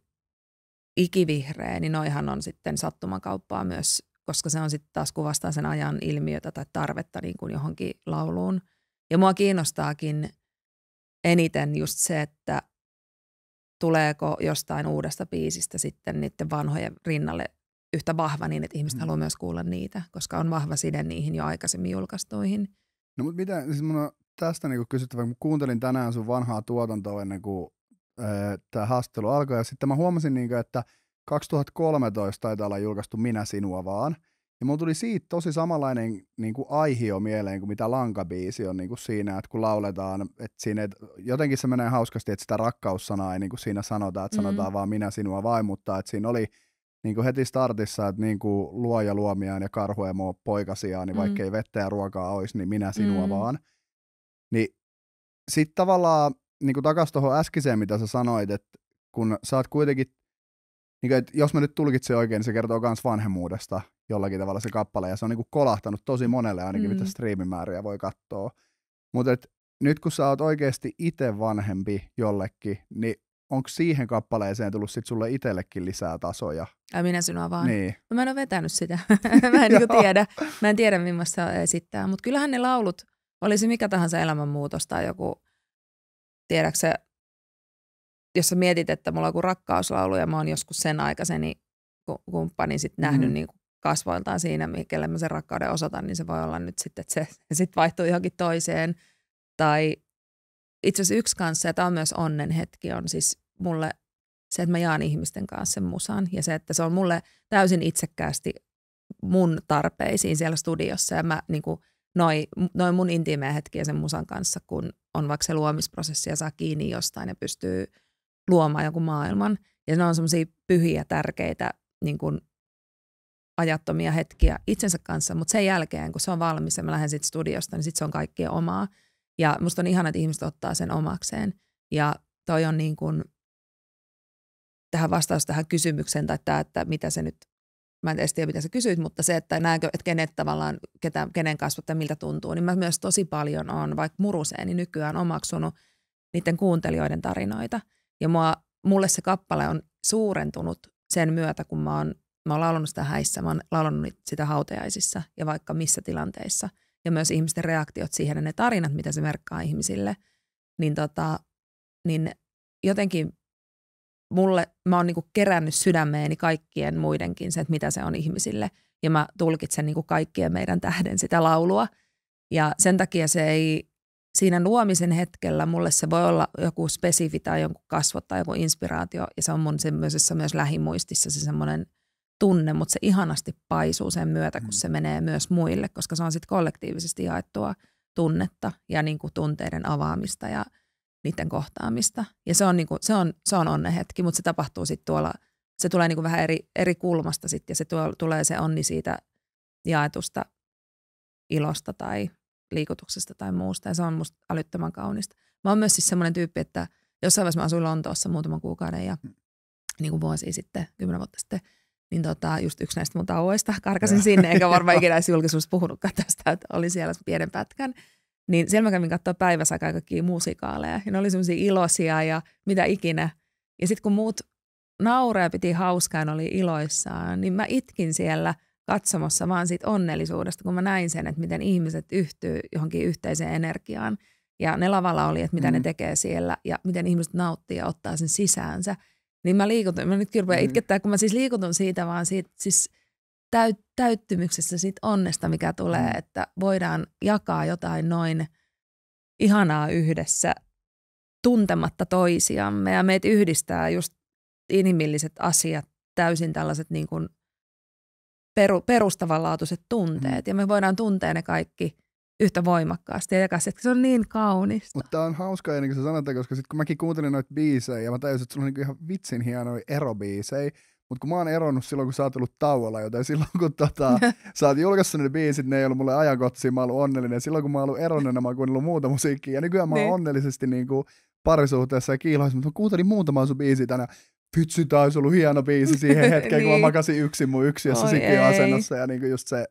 ikivihreä, niin noihan on sitten sattumakauppaa myös koska se on sitten taas kuvastaa sen ajan ilmiötä tai tarvetta niin kuin johonkin lauluun. Ja mua kiinnostaakin eniten just se, että tuleeko jostain uudesta biisistä sitten niiden vanhojen rinnalle yhtä vahva niin, että ihmiset mm. haluaa myös kuulla niitä, koska on vahva side niihin jo aikaisemmin julkaistuihin. No mutta mitä, siis mun on tästä niinku kysyttävä, kun kuuntelin tänään sun vanhaa tuotantoa ennen kuin äh, tämä haastelu alkoi, ja sitten mä huomasin, niinku, että – 2013 taitaa olla julkaistu Minä sinua vaan. Ja mulla tuli siitä tosi samanlainen niin kuin aihio mieleen kuin mitä lankabiisi on niin kuin siinä, että kun lauletaan, että siinä että jotenkin se menee hauskasti, että sitä rakkaussanaa ei niin kuin siinä sanota, että sanotaan mm. vaan minä sinua vain, mutta että siinä oli niin kuin heti startissa, että niin kuin luoja luomiaan ja karhu ja muu poikasiaan, niin mm. hmm ei vettä ja ruokaa olisi, niin minä sinua mm. vaan. Niin sitten tavallaan niin takaisin tuohon äskiseen, mitä sä sanoit, että kun sä oot kuitenkin niin kuin, jos mä nyt tulkitsen oikein, niin se kertoo myös vanhemmuudesta jollakin tavalla se kappale, ja se on niin kuin kolahtanut tosi monelle ainakin, mm. mitä striimimääriä voi katsoa. Mutta nyt kun sä oot oikeasti itse vanhempi jollekin, niin onko siihen kappaleeseen tullut sit sulle itsellekin lisää tasoja? Ja minä sinua vaan. Niin. No, mä en ole vetänyt sitä. mä en niin tiedä. Mä en tiedä, millaista esittää. Mutta kyllähän ne laulut, olisi mikä tahansa elämänmuutos tai joku, tiedäksä, jos sä mietit, että mulla on joku rakkauslaulu ja mä oon joskus sen aikaiseni kumppanin sitten nähnyt mm. niin kasvoiltaan siinä, kelle mä sen rakkauden osoitan, niin se voi olla nyt sitten, että se, se sitten vaihtuu johonkin toiseen. Tai itse asiassa yksi kanssa, ja tämä on myös onnen hetki, on siis mulle se, että mä jaan ihmisten kanssa sen musan. Ja se, että se on mulle täysin itsekkäästi mun tarpeisiin siellä studiossa. Ja mä niin kuin, noin, noin mun intiimejä hetkiä sen musan kanssa, kun on vaikka se luomisprosessi ja saa kiinni jostain ja pystyy – luomaan joku maailman. Ja ne on semmoisia pyhiä, tärkeitä niin kuin ajattomia hetkiä itsensä kanssa, mutta sen jälkeen, kun se on valmis ja mä lähden sitten studiosta, niin sitten se on kaikkea omaa. Ja musta on ihana, että ihmiset ottaa sen omakseen. Ja toi on niin kuin tähän vastaus tähän kysymykseen tai tämä, että mitä se nyt, mä en tiedä mitä sä kysyit, mutta se, että näenkö, että kenet tavallaan, ketä, kenen kasvot ja miltä tuntuu, niin mä myös tosi paljon on vaikka muruseeni nykyään omaksunut niiden kuuntelijoiden tarinoita – ja mua, mulle se kappale on suurentunut sen myötä, kun mä oon, mä oon laulanut sitä häissä, mä oon laulanut sitä hautajaisissa ja vaikka missä tilanteissa. Ja myös ihmisten reaktiot siihen ja ne tarinat, mitä se merkkaa ihmisille. Niin, tota, niin jotenkin mulle, mä oon niinku kerännyt sydämeeni kaikkien muidenkin se, että mitä se on ihmisille. Ja mä tulkitsen niinku kaikkien meidän tähden sitä laulua. Ja sen takia se ei siinä luomisen hetkellä mulle se voi olla joku spesifi tai jonkun kasvot tai joku inspiraatio ja se on mun semmoisessa myös lähimuistissa se semmoinen tunne, mutta se ihanasti paisuu sen myötä, kun mm. se menee myös muille, koska se on sitten kollektiivisesti jaettua tunnetta ja niin kuin tunteiden avaamista ja niiden kohtaamista. Ja se on, niin kuin, se on, se on onnen hetki, mutta se tapahtuu sitten tuolla, se tulee niin kuin vähän eri, eri kulmasta sitten ja se tuo, tulee se onni siitä jaetusta ilosta tai liikutuksesta tai muusta ja se on musta älyttömän kaunista. Mä oon myös siis semmoinen tyyppi, että jossain vaiheessa mä asuin Lontoossa muutaman kuukauden ja mm. niin kuin vuosi sitten, kymmenen vuotta sitten, niin tota, just yksi näistä mun tauoista karkasin ja. sinne, enkä varmaan ikinä edes julkisuudessa puhunutkaan tästä, että olin siellä pienen pätkän. Niin siellä mä kävin katsoa päiväsaikaa kaikkia musikaaleja ja ne oli semmoisia iloisia ja mitä ikinä. Ja sitten kun muut nauraa piti hauskaa, oli iloissaan, niin mä itkin siellä – katsomassa, vaan siitä onnellisuudesta, kun mä näin sen, että miten ihmiset yhtyy johonkin yhteiseen energiaan. Ja ne lavalla oli, että mitä mm. ne tekee siellä ja miten ihmiset nauttii ja ottaa sen sisäänsä. Niin mä liikutun, mä nyt kyllä mm. itkettää, kun mä siis liikutun siitä vaan siitä, siis täyt, täyttymyksestä, siitä onnesta, mikä tulee, mm. että voidaan jakaa jotain noin ihanaa yhdessä tuntematta toisiamme ja meitä yhdistää just inhimilliset asiat, täysin tällaiset niin kuin peru, perustavanlaatuiset tunteet. Mm. Ja me voidaan tuntea ne kaikki yhtä voimakkaasti ja jakaa se, että se on niin kaunista. Mutta on hauska ennen kuin sä sanot, koska sitten kun mäkin kuuntelin noita biisejä ja mä tajusin, että sulla on niin ihan vitsin hienoja erobiisejä, mutta kun mä oon eronnut silloin, kun sä oot ollut tauolla, joten silloin kun tota, sä oot julkaissut ne biisit, ne ei ollut mulle ajankohtaisia, mä oon ollut onnellinen. Silloin kun mä oon ollut eronneena, niin mä oon kuunnellut muuta musiikkia. Ja nykyään mä oon niin. onnellisesti niin kuin parisuhteessa ja kiiloissa, mutta mä kuuntelin muutaman sun biisi tänään vitsi, tämä olisi ollut hieno biisi siihen hetkeen, niin. kun mä niin. makasin yksin mun yksiössä sikiöasennossa ja niin kuin just se,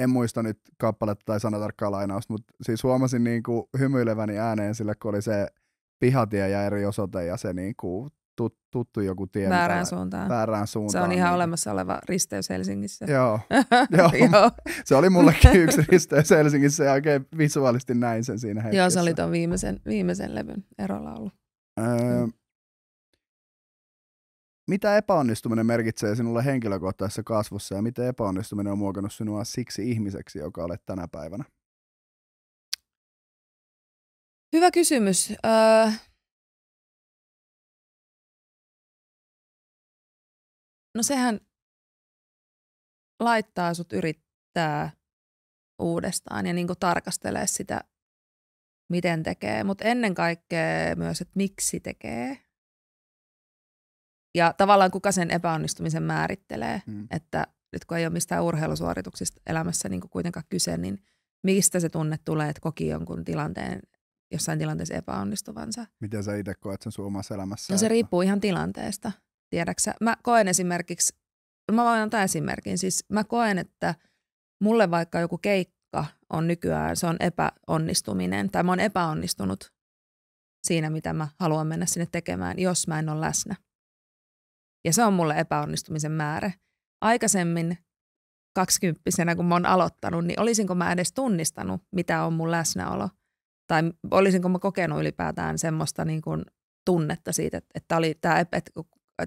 en muista nyt kappaletta tai sanatarkkaa lainausta, mutta siis huomasin kuin niinku hymyileväni ääneen sillä, kun oli se pihatie ja eri osoite ja se kuin niinku tut, tuttu joku tie. Väärään suuntaan. Väärään suuntaan. Se on ihan niin. olemassa oleva risteys Helsingissä. Joo. Joo. se oli mullekin yksi risteys Helsingissä ja oikein visuaalisti näin sen siinä hetkessä. Joo, se oli tuon viimeisen, viimeisen levyn erolaulu. Öö, mm. Mitä epäonnistuminen merkitsee sinulle henkilökohtaisessa kasvussa ja miten epäonnistuminen on muokannut sinua siksi ihmiseksi, joka olet tänä päivänä? Hyvä kysymys. Öö... No sehän laittaa sut yrittää uudestaan ja niinku tarkastelee sitä, miten tekee, mutta ennen kaikkea myös, että miksi tekee – ja tavallaan kuka sen epäonnistumisen määrittelee, mm. että nyt kun ei ole mistään urheilusuorituksista elämässä niin kuin kuitenkaan kyse, niin mistä se tunne tulee, että koki jonkun tilanteen, jossain tilanteessa epäonnistuvansa. Miten sä itse koet sen suomassa elämässä? No se että... riippuu ihan tilanteesta, tiedäksä. Mä koen esimerkiksi, mä voin antaa esimerkin, siis mä koen, että mulle vaikka joku keikka on nykyään, se on epäonnistuminen, tai mä oon epäonnistunut siinä, mitä mä haluan mennä sinne tekemään, jos mä en ole läsnä. Ja se on mulle epäonnistumisen määrä. Aikaisemmin kaksikymppisenä, kun mä oon aloittanut, niin olisinko mä edes tunnistanut, mitä on mun läsnäolo. Tai olisinko mä kokenut ylipäätään semmoista niin kuin tunnetta siitä, että, oli tää, että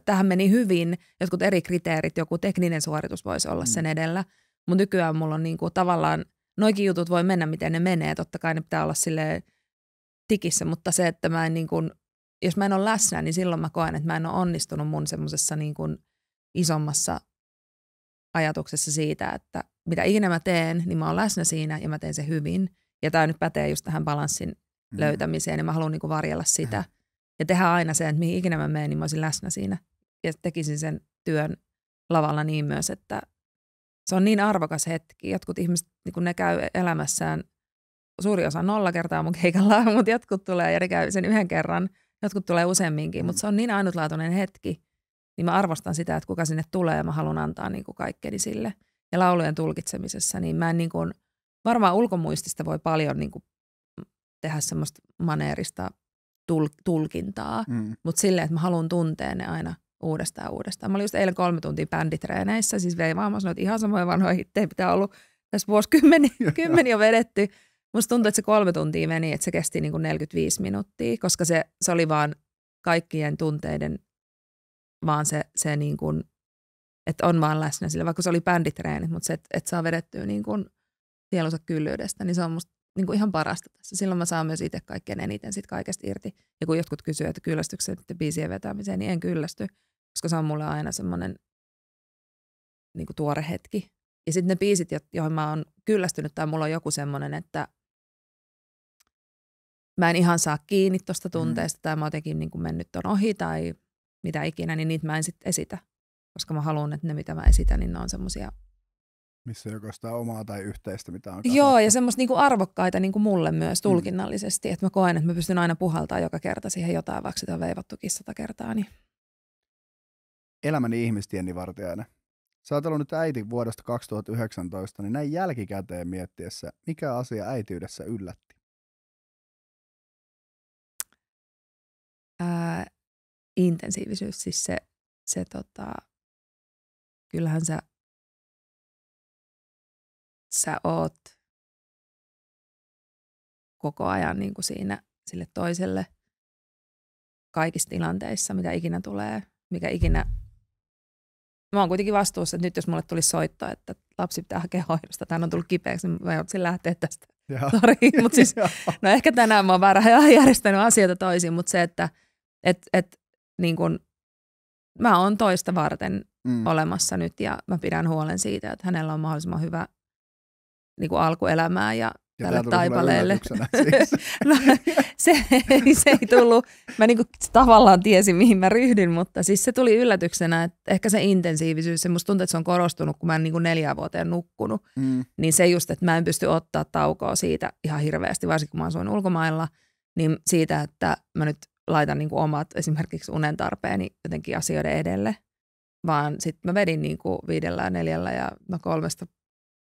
tähän meni hyvin, jotkut eri kriteerit, joku tekninen suoritus voisi olla sen mm. edellä. Mutta nykyään mulla on niin kuin tavallaan, noikin jutut voi mennä, miten ne menee. Totta kai ne pitää olla sille tikissä, mutta se, että mä en niin kuin jos mä en ole läsnä, niin silloin mä koen, että mä en ole onnistunut mun semmoisessa niin isommassa ajatuksessa siitä, että mitä ikinä mä teen, niin mä oon läsnä siinä ja mä teen se hyvin. Ja tämä nyt pätee just tähän balanssin mm. löytämiseen ja niin mä haluan niin kuin varjella sitä. Mm. Ja tehdä aina sen, että mihin ikinä mä menen, niin mä olisin läsnä siinä. Ja tekisin sen työn lavalla niin myös, että se on niin arvokas hetki. Jotkut ihmiset, niin kun ne käy elämässään, suuri osa nolla kertaa mun keikallaan, mutta jotkut tulee ja ne käy sen yhden kerran – Jotkut tulee useamminkin, mutta se on niin ainutlaatuinen hetki, niin mä arvostan sitä, että kuka sinne tulee ja mä haluan antaa niin kuin kaikkeni sille. Ja laulujen tulkitsemisessa, niin mä en niin kuin, varmaan ulkomuistista voi paljon niin kuin tehdä semmoista maneerista tul- tulkintaa, mm. mutta silleen, että mä haluan tuntea ne aina uudestaan uudestaan. Mä olin just eilen kolme tuntia bänditreeneissä, siis vei vaan, mä sanoin, että ihan samoja vanhoja hittejä pitää ollut tässä vuosikymmeniä kymmeni on vedetty. Musta tuntuu, että se kolme tuntia meni, että se kesti niin kuin 45 minuuttia, koska se, se oli vaan kaikkien tunteiden, vaan se, se niin kuin, että on vaan läsnä sillä, vaikka se oli bänditreenit, mutta se, että, että saa vedettyä niin kuin sielunsa kyllyydestä, niin se on musta niin kuin ihan parasta tässä. Silloin mä saan myös itse kaikkein eniten sit kaikesta irti. Ja kun jotkut kysyvät, että kyllästykset että biisien vetämiseen, niin en kyllästy, koska se on mulle aina semmoinen niin tuore hetki. Ja sitten ne biisit, joihin mä oon kyllästynyt tai mulla on joku semmoinen, että mä en ihan saa kiinni tuosta mm. tunteesta mm. tai mä jotenkin niin kuin mennyt on ohi tai mitä ikinä, niin niitä mä en sitten esitä. Koska mä haluan, että ne mitä mä esitän, niin ne on semmoisia missä joko sitä omaa tai yhteistä, mitä on kasvattu. Joo, ja semmoista niin arvokkaita kuin niinku mulle myös mm. tulkinnallisesti, mm. että mä koen, että mä pystyn aina puhaltaa joka kerta siihen jotain, vaikka sitä on veivattu kissata tota kertaa. Niin. Elämäni ihmistieni vartijana. Sä oot ollut nyt äiti vuodesta 2019, niin näin jälkikäteen miettiessä, mikä asia äityydessä yllätti? intensiivisyys, siis se, se tota, kyllähän sä, sä oot koko ajan niin kuin siinä sille toiselle kaikissa tilanteissa, mitä ikinä tulee, mikä ikinä mä oon kuitenkin vastuussa, että nyt jos mulle tuli soitto, että lapsi pitää hakea hoidosta, tämä on tullut kipeäksi, niin mä joutsin lähteä tästä. mutta siis, no ehkä tänään mä oon vähän järjestänyt asioita toisin, mutta se, että et, et, niin kun, mä oon toista varten mm. olemassa nyt ja mä pidän huolen siitä, että hänellä on mahdollisimman hyvä niin kuin alkuelämää ja, ja tälle taipaleelle. Siis. no, se, ei, se ei tullut, mä niin kuin tavallaan tiesin mihin mä ryhdyn, mutta siis se tuli yllätyksenä, että ehkä se intensiivisyys, se musta tuntuu, että se on korostunut, kun mä en niin kuin neljään vuoteen nukkunut, mm. niin se just, että mä en pysty ottaa taukoa siitä ihan hirveästi, varsinkin kun mä asuin ulkomailla, niin siitä, että mä nyt laitan niin kuin omat esimerkiksi unen tarpeeni jotenkin asioiden edelle, vaan sitten mä vedin niin kuin viidellä ja neljällä ja no kolmesta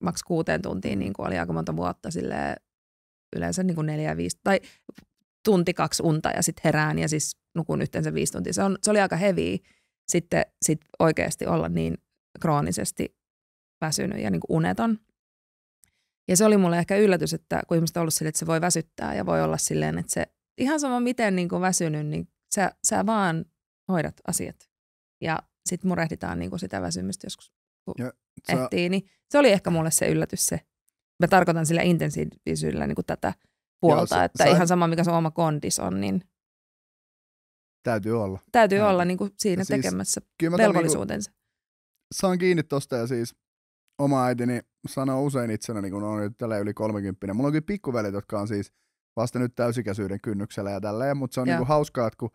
maks kuuteen tuntiin niin kuin oli aika monta vuotta sille yleensä niin kuin neljä viisi tai tunti kaksi unta ja sitten herään ja siis nukun yhteensä viisi tuntia. Se, on, se oli aika heviä sitten sit oikeasti olla niin kroonisesti väsynyt ja niin kuin uneton. Ja se oli mulle ehkä yllätys, että kun ihmiset on ollut silleen, että se voi väsyttää ja voi olla silleen, että se ihan sama miten niin kuin väsynyt, niin sä, sä vaan hoidat asiat. Ja sitten murehditaan niin kuin sitä väsymystä joskus, kun ja, sä... Niin se oli ehkä mulle se yllätys se. Mä tarkoitan sillä intensiivisyydellä niin kuin tätä puolta, Joo, se, että sä... ihan sama mikä se oma kondis on, niin Täytyy olla. Täytyy ja. olla niin kuin siinä ja siis, tekemässä kyllä niinku velvollisuutensa. Niin saan kiinni tosta ja siis oma äitini sanoo usein itsenä, niin kun on nyt tällä yli 30. Mulla on kyllä pikkuvelet, jotka on siis – vasta nyt täysikäisyyden kynnyksellä ja tälleen, mutta se on niin kuin hauskaa, että kun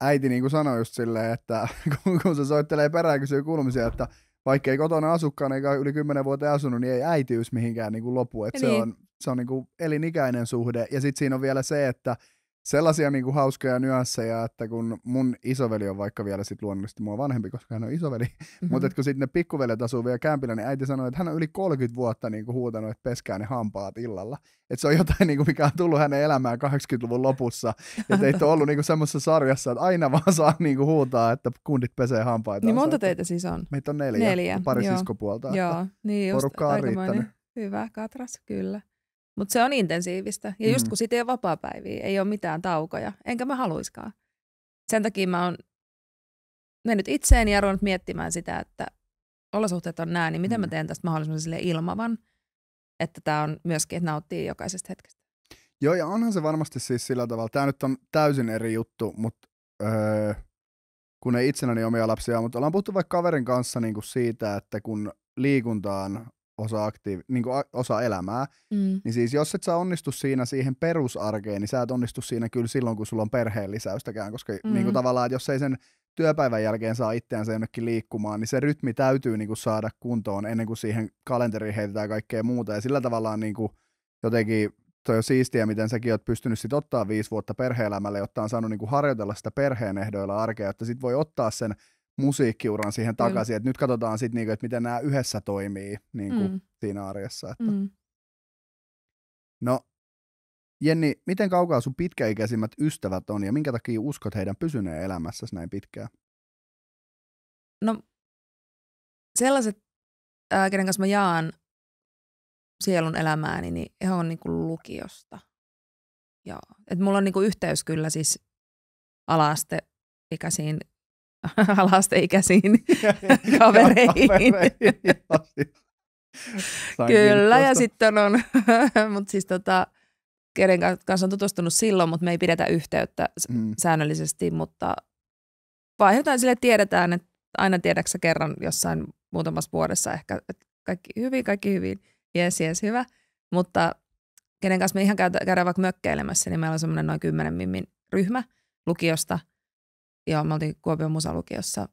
äiti kuin niinku sanoi just silleen, että kun, kun se soittelee perään kysyy kulmisia, että vaikka ei kotona asukkaan eikä yli 10 vuotta asunut, niin ei äitiys mihinkään kuin niinku lopu. Et niin. Se on, se on kuin niinku elinikäinen suhde. Ja sitten siinä on vielä se, että sellaisia niin kuin hauskoja nyansseja, että kun mun isoveli on vaikka vielä sit luonnollisesti mua vanhempi, koska hän on isoveli, mm-hmm. mutta kun sitten ne pikkuveljet asuu vielä kämpillä, niin äiti sanoi, että hän on yli 30 vuotta niin kuin huutanut, että peskää ne hampaat illalla. Että se on jotain, niin kuin, mikä on tullut hänen elämään 80-luvun lopussa. Että ei ole ollut niin semmoisessa sarjassa, että aina vaan saa niin kuin huutaa, että kundit pesee hampaita. Niin monta teitä siis on? Meitä on neljä, neljä. pari Joo. siskopuolta. Joo, niin just, on Hyvä, katras, kyllä. Mutta se on intensiivistä. Ja just mm. kun siitä ei ole vapaa-päiviä, ei ole mitään taukoja, enkä mä haluiskaan. Sen takia mä oon mennyt itseeni ja ruvennut miettimään sitä, että olosuhteet on näin, niin miten mm. mä teen tästä mahdollisimman sille ilmavan, että tämä on myöskin, että nauttii jokaisesta hetkestä. Joo, ja onhan se varmasti siis sillä tavalla, tämä nyt on täysin eri juttu, mutta öö, kun ei itsenäni omia lapsia, mutta ollaan puhuttu vaikka kaverin kanssa niin kuin siitä, että kun liikuntaan osa, aktiivi, niin kuin osa elämää. Mm. Niin siis jos et sä onnistu siinä siihen perusarkeen, niin sä et onnistu siinä kyllä silloin, kun sulla on perheen lisäystäkään, koska mm. niin kuin tavallaan, että jos ei sen työpäivän jälkeen saa itseänsä jonnekin liikkumaan, niin se rytmi täytyy niin kuin saada kuntoon ennen kuin siihen kalenteriin heitetään kaikkea muuta. Ja sillä tavallaan niin kuin jotenkin toi on siistiä, miten säkin oot pystynyt sit ottaa viisi vuotta perheelämälle, jotta on saanut niin kuin harjoitella sitä perheen ehdoilla arkea, että sit voi ottaa sen musiikkiuran siihen takaisin, että nyt katsotaan sitten, niinku, että miten nämä yhdessä toimii niinku, mm. siinä arjessa. Että. Mm. No, Jenni, miten kaukaa sun pitkäikäisimmät ystävät on ja minkä takia uskot heidän pysyneen elämässäsi näin pitkään? No, sellaiset, ää, kenen kanssa mä jaan sielun elämääni, niin he on niinku lukiosta. Ja, et mulla on niinku yhteys kyllä siis alaste ikäisiin alasteikäisiin kavereihin. Siis. Kyllä, ja sitten on, mutta siis tota, kenen kanssa on tutustunut silloin, mutta me ei pidetä yhteyttä mm. säännöllisesti, mutta vaihdetaan sille tiedetään, että aina tiedäksä kerran jossain muutamassa vuodessa ehkä, että kaikki hyvin, kaikki hyvin, jes, jes, hyvä. Mutta kenen kanssa me ihan käydään, käydään vaikka mökkeilemässä, niin meillä on semmoinen noin 10 mimmin ryhmä lukiosta – Joo, me oltiin Kuopion musalukiossa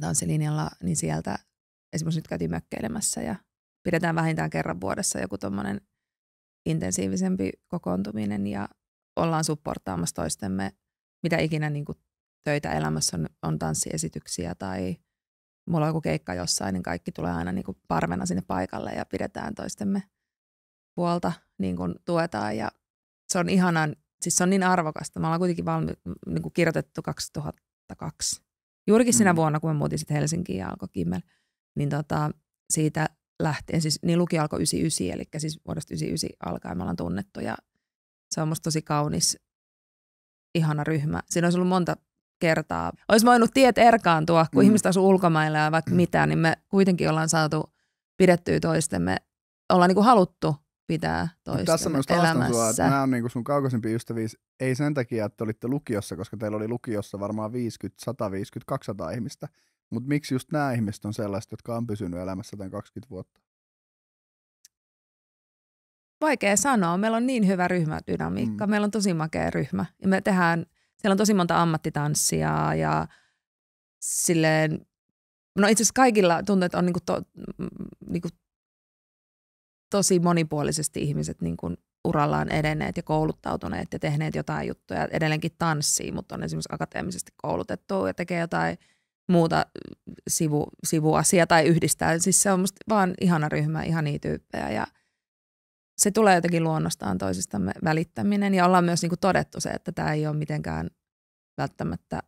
tanssilinjalla, niin sieltä esimerkiksi nyt käytiin mökkeilemässä ja pidetään vähintään kerran vuodessa joku tuommoinen intensiivisempi kokoontuminen ja ollaan supportaamassa toistemme, mitä ikinä niin kuin töitä elämässä on, on tanssiesityksiä tai mulla on joku keikka jossain, niin kaikki tulee aina niin kuin parvena sinne paikalle ja pidetään toistemme puolta, niin kuin tuetaan ja se on ihanan Siis se on niin arvokasta. Me ollaan kuitenkin valmi, niin kuin kirjoitettu 2002. Juurikin sinä mm. vuonna, kun mä muutin sitten Helsinkiin ja alkoi Kimmel, niin tota, siitä lähtien, siis niin luki alkoi 99, eli siis vuodesta 99 alkaen me ollaan tunnettu ja se on musta tosi kaunis, ihana ryhmä. Siinä olisi ollut monta kertaa. Olisi voinut tiet erkaantua, kun mm. ihmiset asuu ulkomailla ja vaikka mm. mitä, niin me kuitenkin ollaan saatu pidettyä toistemme. Ollaan niin kuin haluttu pitää toista Tässä myös elämässä. Sua, että nämä on niin sun kaukaisempi ystäviä, ei sen takia, että olitte lukiossa, koska teillä oli lukiossa varmaan 50, 150, 200 ihmistä, mutta miksi just nämä ihmiset on sellaiset, jotka on pysynyt elämässä tämän 20 vuotta? Vaikea sanoa. Meillä on niin hyvä ryhmädynamiikka. Mm. Meillä on tosi makea ryhmä. Ja me tehdään, siellä on tosi monta ammattitanssia ja silleen, no itse asiassa kaikilla tuntuu, että on niinku to, niinku tosi monipuolisesti ihmiset niin kuin urallaan edenneet ja kouluttautuneet ja tehneet jotain juttuja. Edelleenkin tanssii, mutta on esimerkiksi akateemisesti koulutettu ja tekee jotain muuta sivu, sivuasia tai yhdistää. Siis se on musta vaan ihana ryhmä, ihan niitä tyyppejä ja se tulee jotenkin luonnostaan toisistamme välittäminen ja ollaan myös niin kuin todettu se, että tämä ei ole mitenkään välttämättä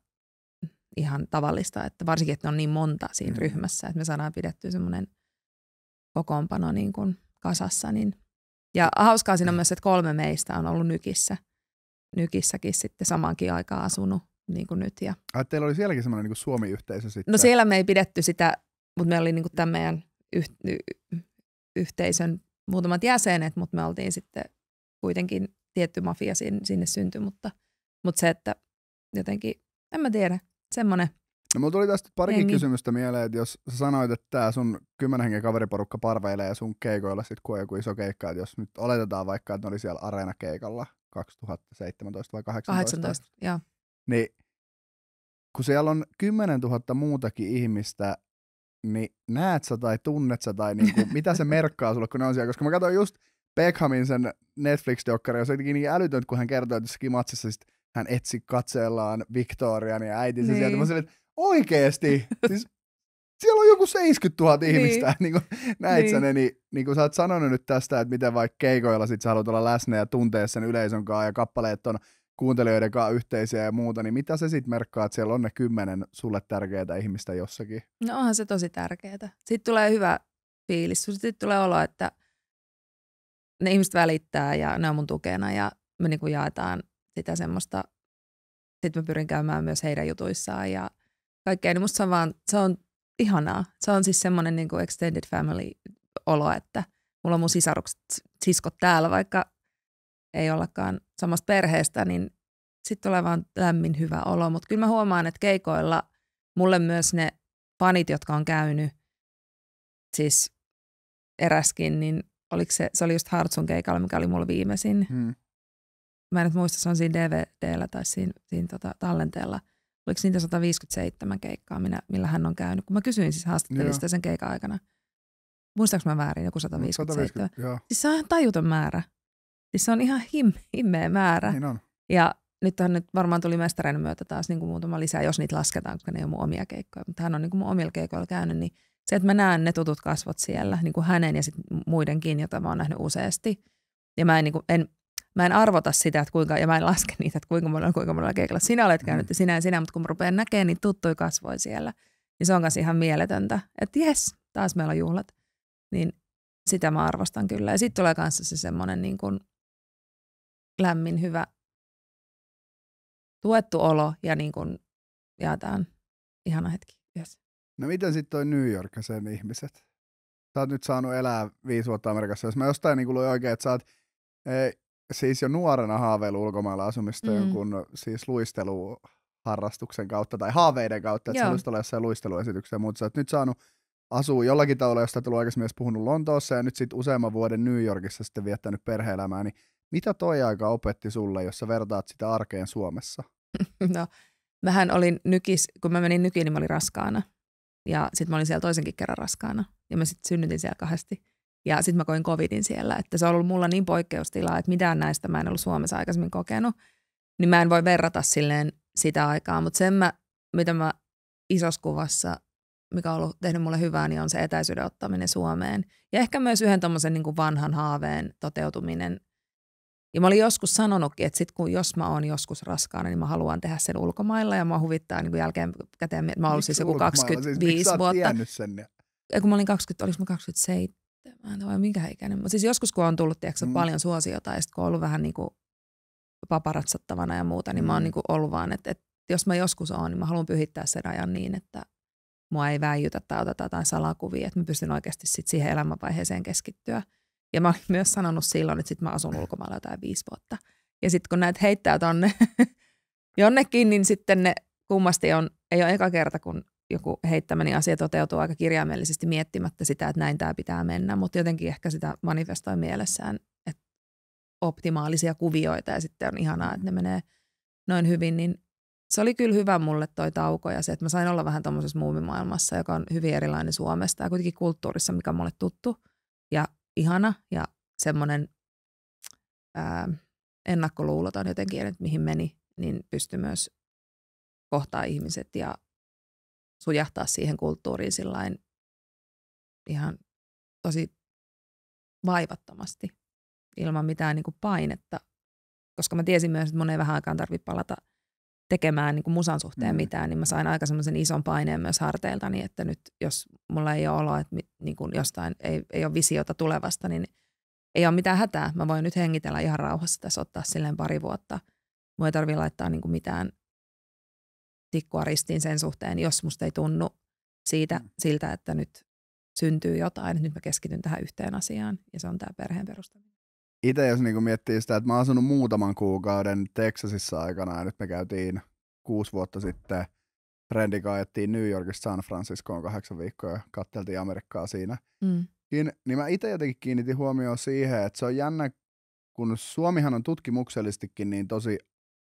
ihan tavallista, että varsinkin, että on niin monta siinä mm. ryhmässä, että me saadaan pidettyä semmoinen kokoonpano niin kuin kasassa. Niin. Ja hauskaa siinä on myös, että kolme meistä on ollut nykissä. Nykissäkin sitten samankin aikaa asunut niin kuin nyt. Ja... A, ah, teillä oli sielläkin semmoinen niin Suomi-yhteisö sitten? No siellä me ei pidetty sitä, mutta me oli niin kuin tämän meidän yh- y- yhteisön muutamat jäsenet, mutta me oltiin sitten kuitenkin tietty mafia sinne, sinne syntyi, mutta, mutta se, että jotenkin, en mä tiedä, semmoinen – No, mulla tuli tästä parikin Ei, kysymystä mieleen, että jos sä sanoit, että tää sun kymmenen hengen kaveriporukka parveilee sun keikoilla, sit kun on joku iso keikka, että jos nyt oletetaan vaikka, että ne oli siellä Areena-keikalla 2017 vai 2018, 18, niin kun siellä on 10 000 muutakin ihmistä, niin näet sä tai tunnet sä tai niinku, mitä se merkkaa sulle, kun ne on siellä, koska mä katsoin just Beckhamin sen Netflix-dokkari, ja se oli niin älytöntä, kun hän kertoi, että jossakin matsissa sit hän etsi katseellaan Victorian ja äitinsä niin. sieltä. Mä sanoin, että Oikeesti? Siis siellä on joku 70 000 niin. ihmistä, niin. niin kuin, näit niin. ne, niin, niin kuin sä oot sanonut nyt tästä, että miten vaikka keikoilla sit sä haluat olla läsnä ja tuntea sen yleisön kanssa ja kappaleet on kuuntelijoiden kanssa yhteisiä ja muuta, niin mitä se sitten merkkaa, että siellä on ne kymmenen sulle tärkeitä ihmistä jossakin? No onhan se tosi tärkeää. Sitten tulee hyvä fiilis, sitten tulee olo, että ne ihmiset välittää ja ne on mun tukena ja me niinku kuin jaetaan sitä semmoista, sitten mä pyrin käymään myös heidän jutuissaan ja – kaikkea, niin musta se on vaan, se on ihanaa. Se on siis semmoinen niin extended family-olo, että mulla on mun sisarukset, siskot täällä, vaikka ei ollakaan samasta perheestä, niin sitten tulee vaan lämmin hyvä olo. Mutta kyllä mä huomaan, että keikoilla mulle myös ne fanit, jotka on käynyt, siis eräskin, niin oliko se, se oli just Hartsun keikalla, mikä oli mulla viimeisin. Hmm. Mä en nyt muista, se on siinä DVDllä tai siinä, siinä tota, tallenteella – oliko niitä 157 keikkaa, minä, millä hän on käynyt, kun mä kysyin siis haastattelista sen keikan aikana. Muistaaks mä väärin, joku 157? 150, Siis se on ihan tajuton määrä. Siis se on ihan him, himmeä määrä. Niin on. Ja nyt hän nyt varmaan tuli mestareiden myötä taas niin kuin muutama lisää, jos niitä lasketaan, koska ne on mun omia keikkoja. Mutta hän on niin kuin mun omilla keikoilla käynyt, niin se, että mä näen ne tutut kasvot siellä, niin kuin hänen ja sitten muidenkin, jota mä oon nähnyt useasti. Ja mä en, niin kuin, en mä en arvota sitä, että kuinka, ja mä en laske niitä, että kuinka monella, kuinka monella keikalla sinä olet käynyt, ja mm. sinä ja sinä, mutta kun mä rupean näkemään niin tuttui kasvoi siellä, niin se on kanssa ihan mieletöntä, että jes, taas meillä on juhlat. Niin sitä mä arvostan kyllä. Ja sitten tulee kanssa se semmoinen niin kuin lämmin, hyvä, tuettu olo ja niin kuin jaetaan ihana hetki Yes. No miten sitten toi New York sen ihmiset? Sä oot nyt saanut elää viisi vuotta Amerikassa. Jos mä jostain niin kuin luin oikein, että sä oot eh, siis jo nuorena haaveilu ulkomailla asumista mm. jonkun siis luisteluharrastuksen kautta tai haaveiden kautta, että Joo. sä haluaisit olla jossain luisteluesityksessä, mutta sä oot nyt saanut asua jollakin tavalla, josta tullut aikaisemmin puhunut Lontoossa ja nyt sitten useamman vuoden New Yorkissa sitten viettänyt perheelämää, niin mitä toi aika opetti sulle, jos sä vertaat sitä arkeen Suomessa? No, mähän olin nykis, kun mä menin nykiin, niin mä olin raskaana. Ja sitten mä olin siellä toisenkin kerran raskaana. Ja mä sitten synnytin siellä kahdesti. Ja sitten mä koin covidin siellä, että se on ollut mulla niin poikkeustila, että mitään näistä mä en ollut Suomessa aikaisemmin kokenut. Niin mä en voi verrata silleen sitä aikaa, mutta sen mä, mitä mä isossa kuvassa, mikä on ollut tehnyt mulle hyvää, niin on se etäisyyden ottaminen Suomeen. Ja ehkä myös yhden tommosen niin kuin vanhan haaveen toteutuminen. Ja mä olin joskus sanonutkin, että sit kun jos mä oon joskus raskaana, niin mä haluan tehdä sen ulkomailla ja mä huvittaa niin kuin jälkeenkäteen, että mä oon siis joku 25 siis, vuotta. Sen? Ja kun mä olin 20, olis mä 27? Mä en tiedä, minkä ikäinen. Mutta siis joskus, kun on tullut tiedätkö, mm. paljon suosiota ja sitten kun on ollut vähän niin kuin paparatsattavana ja muuta, niin mä oon mm. niin kuin ollut vaan, että, että jos mä joskus oon, niin mä haluan pyhittää sen ajan niin, että mua ei väijytä tai oteta jotain salakuvia, että mä pystyn oikeasti sit siihen elämänvaiheeseen keskittyä. Ja mä olin myös sanonut silloin, että sit mä asun ulkomailla jotain viisi vuotta. Ja sitten kun näitä heittää tonne jonnekin, niin sitten ne kummasti on, ei ole eka kerta, kun joku heittämäni asia toteutuu aika kirjaimellisesti miettimättä sitä, että näin tämä pitää mennä, mutta jotenkin ehkä sitä manifestoi mielessään, että optimaalisia kuvioita ja sitten on ihanaa, että ne mm. menee noin hyvin, niin se oli kyllä hyvä mulle toi tauko ja se, että mä sain olla vähän tuommoisessa muumimaailmassa, joka on hyvin erilainen Suomesta ja kuitenkin kulttuurissa, mikä on mulle tuttu ja ihana ja semmoinen ää, ennakkoluuloton jotenkin, että mihin meni, niin pystyi myös kohtaa ihmiset ja sujahtaa siihen kulttuuriin sillain ihan tosi vaivattomasti ilman mitään niin kuin painetta, koska mä tiesin myös, että mun ei vähän aikaan tarvitse palata tekemään niin kuin musan suhteen mm. mitään, niin mä sain aika semmoisen ison paineen myös harteiltani, että nyt jos mulla ei ole oloa, että niin kuin jostain ei, ei ole visiota tulevasta, niin ei ole mitään hätää. Mä voin nyt hengitellä ihan rauhassa tässä ottaa silleen pari vuotta. Mua ei tarvitse laittaa niin kuin mitään tikkua ristiin sen suhteen, jos musta ei tunnu siitä, mm. siltä, että nyt syntyy jotain, että nyt mä keskityn tähän yhteen asiaan ja se on tämä perheen perustaminen. Itse jos niinku miettii sitä, että mä oon asunut muutaman kuukauden Texasissa aikana ja nyt me käytiin kuusi vuotta sitten Frendikä ajettiin New Yorkista San Franciscoon kahdeksan viikkoa ja katteltiin Amerikkaa siinä. Mm. Niin, niin mä itse jotenkin kiinnitin huomioon siihen, että se on jännä, kun Suomihan on tutkimuksellistikin niin tosi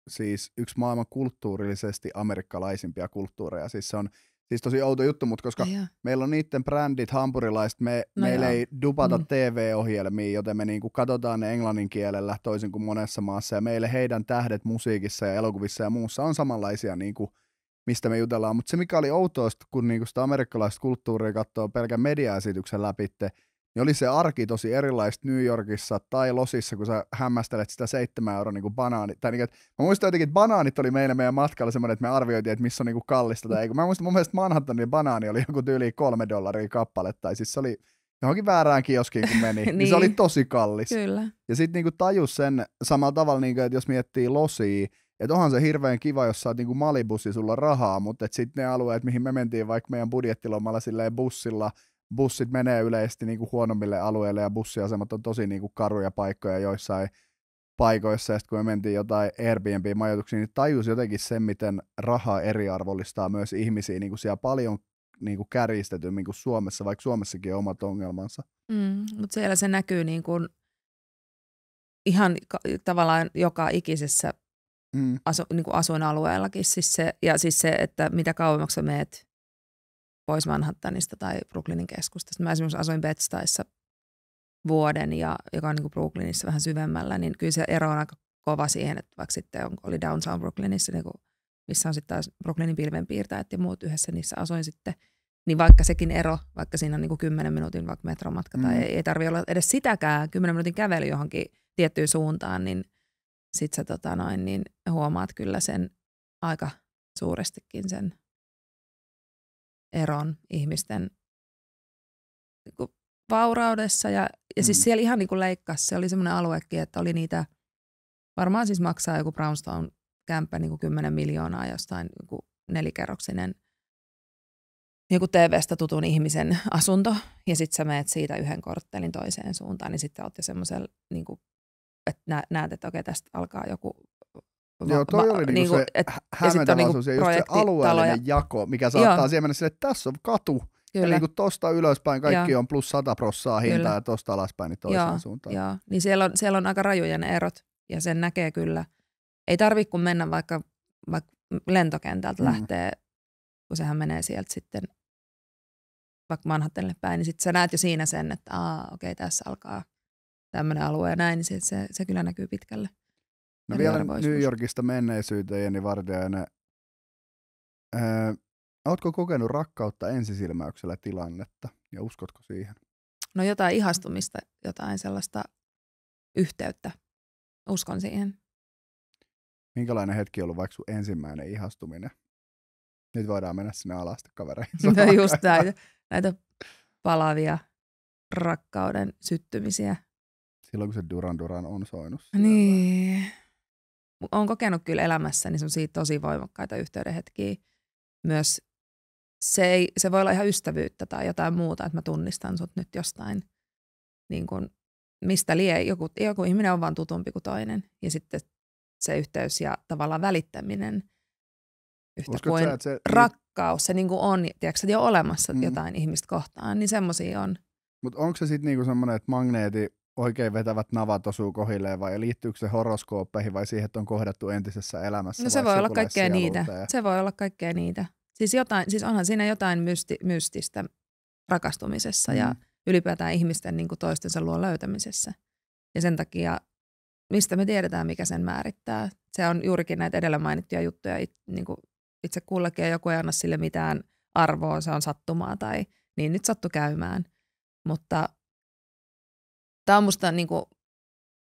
siis yksi maailman kulttuurillisesti amerikkalaisimpia kulttuureja. Siis se on siis tosi outo juttu, mutta koska yeah. meillä on niiden brändit, hampurilaiset, me, no meillä ei dupata mm. TV-ohjelmia, joten me niinku katsotaan ne englannin kielellä toisin kuin monessa maassa. Ja meille heidän tähdet musiikissa ja elokuvissa ja muussa on samanlaisia niinku, mistä me jutellaan. Mutta se mikä oli outoa, kun niinku sitä amerikkalaista kulttuuria katsoo pelkän mediaesityksen läpi, niin oli se arki tosi erilaista New Yorkissa tai Losissa, kun sä hämmästelet sitä seitsemän euroa niin banaanit. Tai niin kuin, että, mä muistan jotenkin, että banaanit oli meillä meidän matkalla semmoinen, että me arvioitiin, että missä on niin kuin kallista tai Mä muistan, mun mielestä Manhattanin banaani oli joku tyyli kolme dollaria kappale, tai siis se oli johonkin väärään kioskiin kun meni, niin. niin se oli niin. tosi kallis. Kyllä. Ja sitten niin tajus sen samalla tavalla, kuin, niinku, että jos miettii losia, että onhan se hirveän kiva, jos sä oot niinku malibussi, sulla rahaa, mutta sitten ne alueet, mihin me mentiin vaikka meidän budjettilomalla silleen bussilla – bussit menee yleisesti niin kuin huonommille alueille ja bussiasemat on tosi niin kuin karuja paikkoja joissain paikoissa. Ja sitten kun me mentiin jotain Airbnb-majoituksiin, niin tajusi jotenkin sen, miten raha eriarvollistaa myös ihmisiä niin kuin siellä paljon niin kuin kärjistetymmin kuin Suomessa, vaikka Suomessakin on omat ongelmansa. Mm, mutta siellä se näkyy niin kuin ihan tavallaan joka ikisessä mm. asu, niin kuin asuinalueellakin. Siis se, ja siis se, että mitä kauemmaksi meet pois Manhattanista tai Brooklynin keskustasta. Mä esimerkiksi asuin Betstaissa vuoden, ja, joka on niin kuin Brooklynissa vähän syvemmällä, niin kyllä se ero on aika kova siihen, että vaikka sitten on, oli Downtown Brooklynissa, niin kuin, missä on sitten taas Brooklynin pilvenpiirtäjät ja muut yhdessä, niissä asuin sitten. Niin vaikka sekin ero, vaikka siinä on niin kuin 10 minuutin vaikka metromatka, mm. tai ei, ei tarvitse olla edes sitäkään, 10 minuutin kävely johonkin tiettyyn suuntaan, niin sitten sä tota noin, niin huomaat kyllä sen aika suurestikin sen eron ihmisten niin vauraudessa. Ja, ja siis mm. siellä ihan niin kuin leikkasi, se oli semmoinen aluekin, että oli niitä, varmaan siis maksaa joku Brownstone-kämppä niin 10 miljoonaa jostain joku niin nelikerroksinen joku niin TV-stä tutun ihmisen asunto, ja sitten sä meet siitä yhden korttelin toiseen suuntaan, niin sitten oot jo semmoisella, niin että näet, että okei, tästä alkaa joku Joo, toi ma, oli niinku, niinku se et, hämmentävä niinku asuus ja just se alueellinen ja... jako, mikä saattaa Joo. siihen mennä sille, että tässä on katu, Kyllä. Ja niin kuin tosta ylöspäin kaikki Joo. on plus 100 prossaa hintaa kyllä. ja tosta alaspäin niin toiseen Joo. suuntaan. Joo, niin siellä on, siellä on aika rajuja ne erot ja sen näkee kyllä. Ei tarvi kun mennä vaikka, vaikka lentokentältä mm. lähtee, kun sehän menee sieltä sitten vaikka Manhattanille päin, niin sitten sä näet jo siinä sen, että okei okay, tässä alkaa tämmöinen alue ja näin, niin se, se, se kyllä näkyy pitkälle. No vielä New Yorkista menneisyyteen, Jenni Vartiainen. Öö, kokenut rakkautta ensisilmäyksellä tilannetta ja uskotko siihen? No jotain ihastumista, jotain sellaista yhteyttä. Uskon siihen. Minkälainen hetki on ollut vaikka sun ensimmäinen ihastuminen? Nyt voidaan mennä sinne alasti kavereihin. No just näitä, näitä palavia rakkauden syttymisiä. Silloin kun se Duran Duran on soinut. Siellä. Niin olen kokenut kyllä elämässäni niin siitä tosi voimakkaita yhteydenhetkiä. Myös se, ei, se voi olla ihan ystävyyttä tai jotain muuta, että mä tunnistan sut nyt jostain, niin kuin, mistä lie, joku, joku ihminen on vaan tutumpi kuin toinen. Ja sitten se yhteys ja tavallaan välittäminen yhtä Uskot kuin sä, se... rakkaus, se niin kuin on, tiedätkö, jo olemassa mm. jotain ihmistä kohtaan, niin semmoisia on. Mutta onko se sitten niinku semmoinen, että magneetti oikein vetävät navat osuu kohilleen vai liittyykö se horoskooppeihin vai siihen, että on kohdattu entisessä elämässä? No se voi olla kaikkea niitä. Ja... Se voi olla kaikkea niitä. Siis, jotain, siis onhan siinä jotain mysti, mystistä rakastumisessa mm. ja ylipäätään ihmisten niin kuin toistensa luo löytämisessä. Ja sen takia, mistä me tiedetään, mikä sen määrittää. Se on juurikin näitä edellä mainittuja juttuja it, niin kuin itse kullakin ja joku ei anna sille mitään arvoa, se on sattumaa tai niin nyt sattu käymään. Mutta Tämä on musta niin kuin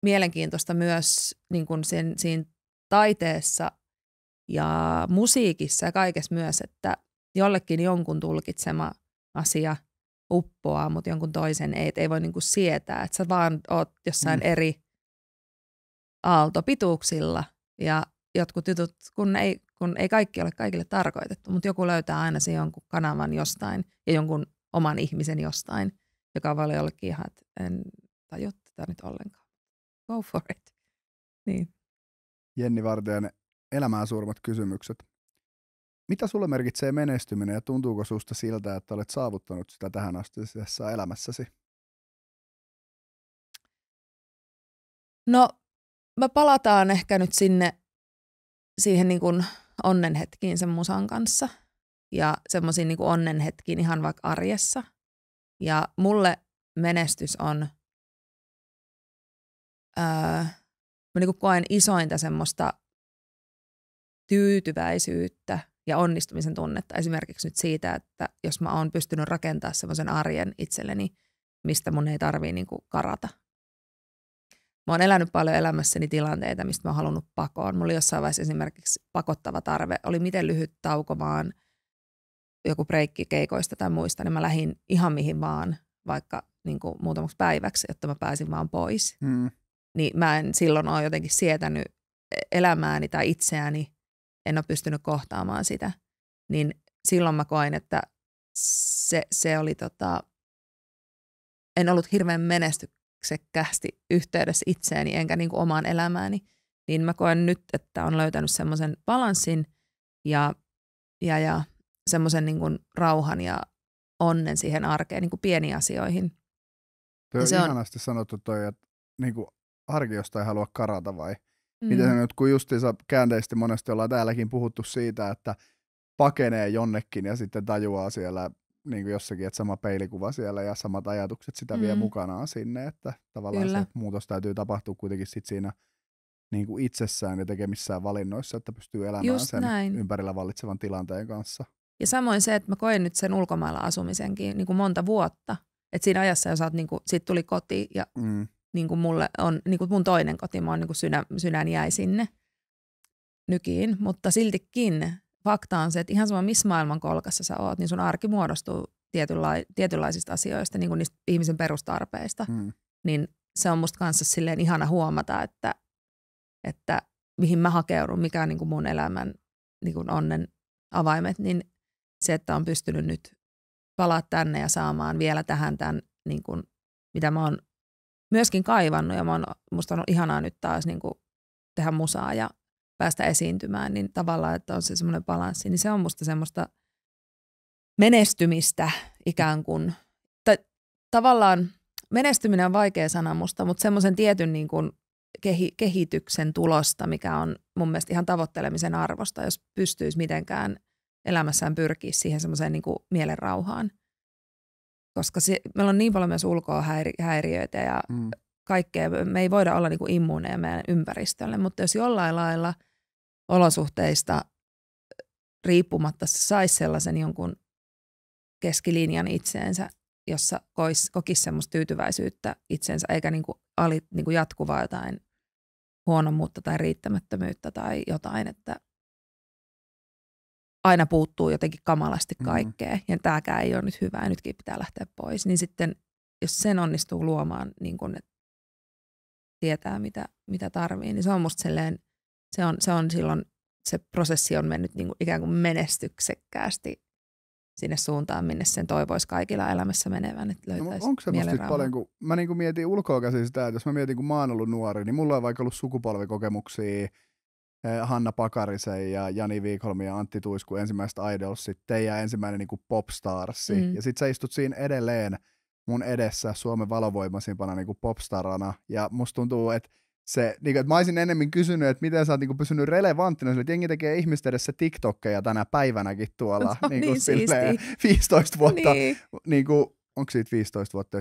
mielenkiintoista myös niin kuin sen, siinä taiteessa ja musiikissa ja kaikessa myös, että jollekin jonkun tulkitsema asia uppoaa, mutta jonkun toisen ei. ei voi niin kuin sietää, että sä vaan oot jossain mm. eri aaltopituuksilla ja jotkut jutut, kun ei, kun ei kaikki ole kaikille tarkoitettu, mutta joku löytää aina se jonkun kanavan jostain ja jonkun oman ihmisen jostain, joka voi olla jollekin ihan, että en, tajua tätä nyt ollenkaan. Go for it. Niin. Jenni Vartiainen, elämään suurimmat kysymykset. Mitä sulle merkitsee menestyminen ja tuntuuko susta siltä, että olet saavuttanut sitä tähän asti elämässäsi? No, mä palataan ehkä nyt sinne siihen niin kuin onnenhetkiin sen musan kanssa ja semmoisiin niin onnenhetkiin ihan vaikka arjessa. Ja mulle menestys on – ää, öö, mä niin koen isointa semmoista tyytyväisyyttä ja onnistumisen tunnetta esimerkiksi nyt siitä, että jos mä oon pystynyt rakentamaan semmoisen arjen itselleni, mistä mun ei tarvii niin karata. Mä oon elänyt paljon elämässäni tilanteita, mistä mä oon halunnut pakoon. Mulla oli jossain vaiheessa esimerkiksi pakottava tarve. Oli miten lyhyt tauko vaan joku breikki keikoista tai muista, niin mä lähdin ihan mihin vaan, vaikka niin kuin muutamaksi päiväksi, jotta mä pääsin vaan pois. Hmm niin mä en silloin ole jotenkin sietänyt elämääni tai itseäni, en ole pystynyt kohtaamaan sitä. Niin silloin mä koin, että se, se oli tota, en ollut hirveän menestyksekkäästi yhteydessä itseäni enkä niin kuin omaan elämääni. Niin mä koen nyt, että on löytänyt semmoisen balanssin ja, ja, ja semmoisen niin kuin rauhan ja onnen siihen arkeen, niin kuin pieniin asioihin. Tuo on ihanasti on... sanottu toi, että niin kuin harkiosta ei halua karata vai mm. miten se nyt, kun justiinsa käänteisesti monesti ollaan täälläkin puhuttu siitä, että pakenee jonnekin ja sitten tajuaa siellä niin kuin jossakin, että sama peilikuva siellä ja samat ajatukset sitä mm. vie mukanaan sinne, että tavallaan Kyllä. se muutos täytyy tapahtua kuitenkin sit siinä niin kuin itsessään ja tekemissään valinnoissa, että pystyy elämään Just sen näin. ympärillä vallitsevan tilanteen kanssa. Ja samoin se, että mä koen nyt sen ulkomailla asumisenkin niin kuin monta vuotta, että siinä ajassa, jos niin kuin, siitä tuli koti ja mm niin kuin mulle on, niin kuin mun toinen mä on niin kuin synä sydän jäi sinne nykiin, mutta siltikin fakta on se, että ihan sama missä maailman kolkassa sä oot, niin sun arki muodostuu tietynla- tietynlaisista asioista, niin kuin niistä ihmisen perustarpeista. Mm. Niin se on musta kanssa silleen ihana huomata, että, että mihin mä hakeudun, mikä on niin kuin mun elämän niin kuin onnen avaimet, niin se, että on pystynyt nyt palaa tänne ja saamaan vielä tähän tämän, niin kuin, mitä mä oon myöskin kaivannut ja mä oon, musta on ihanaa nyt taas niin kuin tehdä musaa ja päästä esiintymään, niin tavallaan, että on se semmoinen balanssi, niin se on musta semmoista menestymistä ikään kuin, tai tavallaan menestyminen on vaikea sana musta, mutta semmoisen tietyn niin kuin kehi, kehityksen tulosta, mikä on mun mielestä ihan tavoittelemisen arvosta, jos pystyisi mitenkään elämässään pyrkiä siihen semmoiseen niin mielen rauhaan koska se, meillä on niin paljon myös ulkoa häiri, häiriöitä ja mm. kaikkea. Me ei voida olla niin kuin immuuneja meidän ympäristölle, mutta jos jollain lailla olosuhteista riippumatta saisi sellaisen jonkun keskilinjan itseensä, jossa kois, kokisi semmoista tyytyväisyyttä itsensä, eikä niin kuin ali, niin kuin jatkuvaa jotain huonommuutta tai riittämättömyyttä tai jotain, että aina puuttuu jotenkin kamalasti mm. kaikkea mm-hmm. ja tämäkään ei ole nyt hyvää, nytkin pitää lähteä pois. Niin sitten jos sen onnistuu luomaan, niin kun, että tietää mitä, mitä tarvii, niin se on musta silleen, se on, se on silloin, se prosessi on mennyt niin kuin ikään kuin menestyksekkäästi sinne suuntaan, minne sen toivoisi kaikilla elämässä menevän, että no, löytäisi no, Onko se paljon, kun mä niin kuin mietin ulkoa käsin sitä, että jos mä mietin, kun mä oon ollut nuori, niin mulla on vaikka ollut sukupolvikokemuksia, Äh, Hanna Pakarisen ja Jani Viikholmin ja Antti Tuisku ensimmäistä Idolsit, teidän ensimmäinen niin kuin Popstarsi. Mm. Ja sit sä istut siinä edelleen mun edessä Suomen valovoimaisimpana niin kuin popstarana. Ja musta tuntuu, että se, niin kuin, että mä olisin enemmän kysynyt, että miten sä oot niin pysynyt relevanttina, sillä jengi tekee ihmisten edessä TikTokkeja tänä päivänäkin tuolla no, niin kuin, niin silleen, 15 vuotta, niin. Niin kuin, onko siitä 15 vuotta,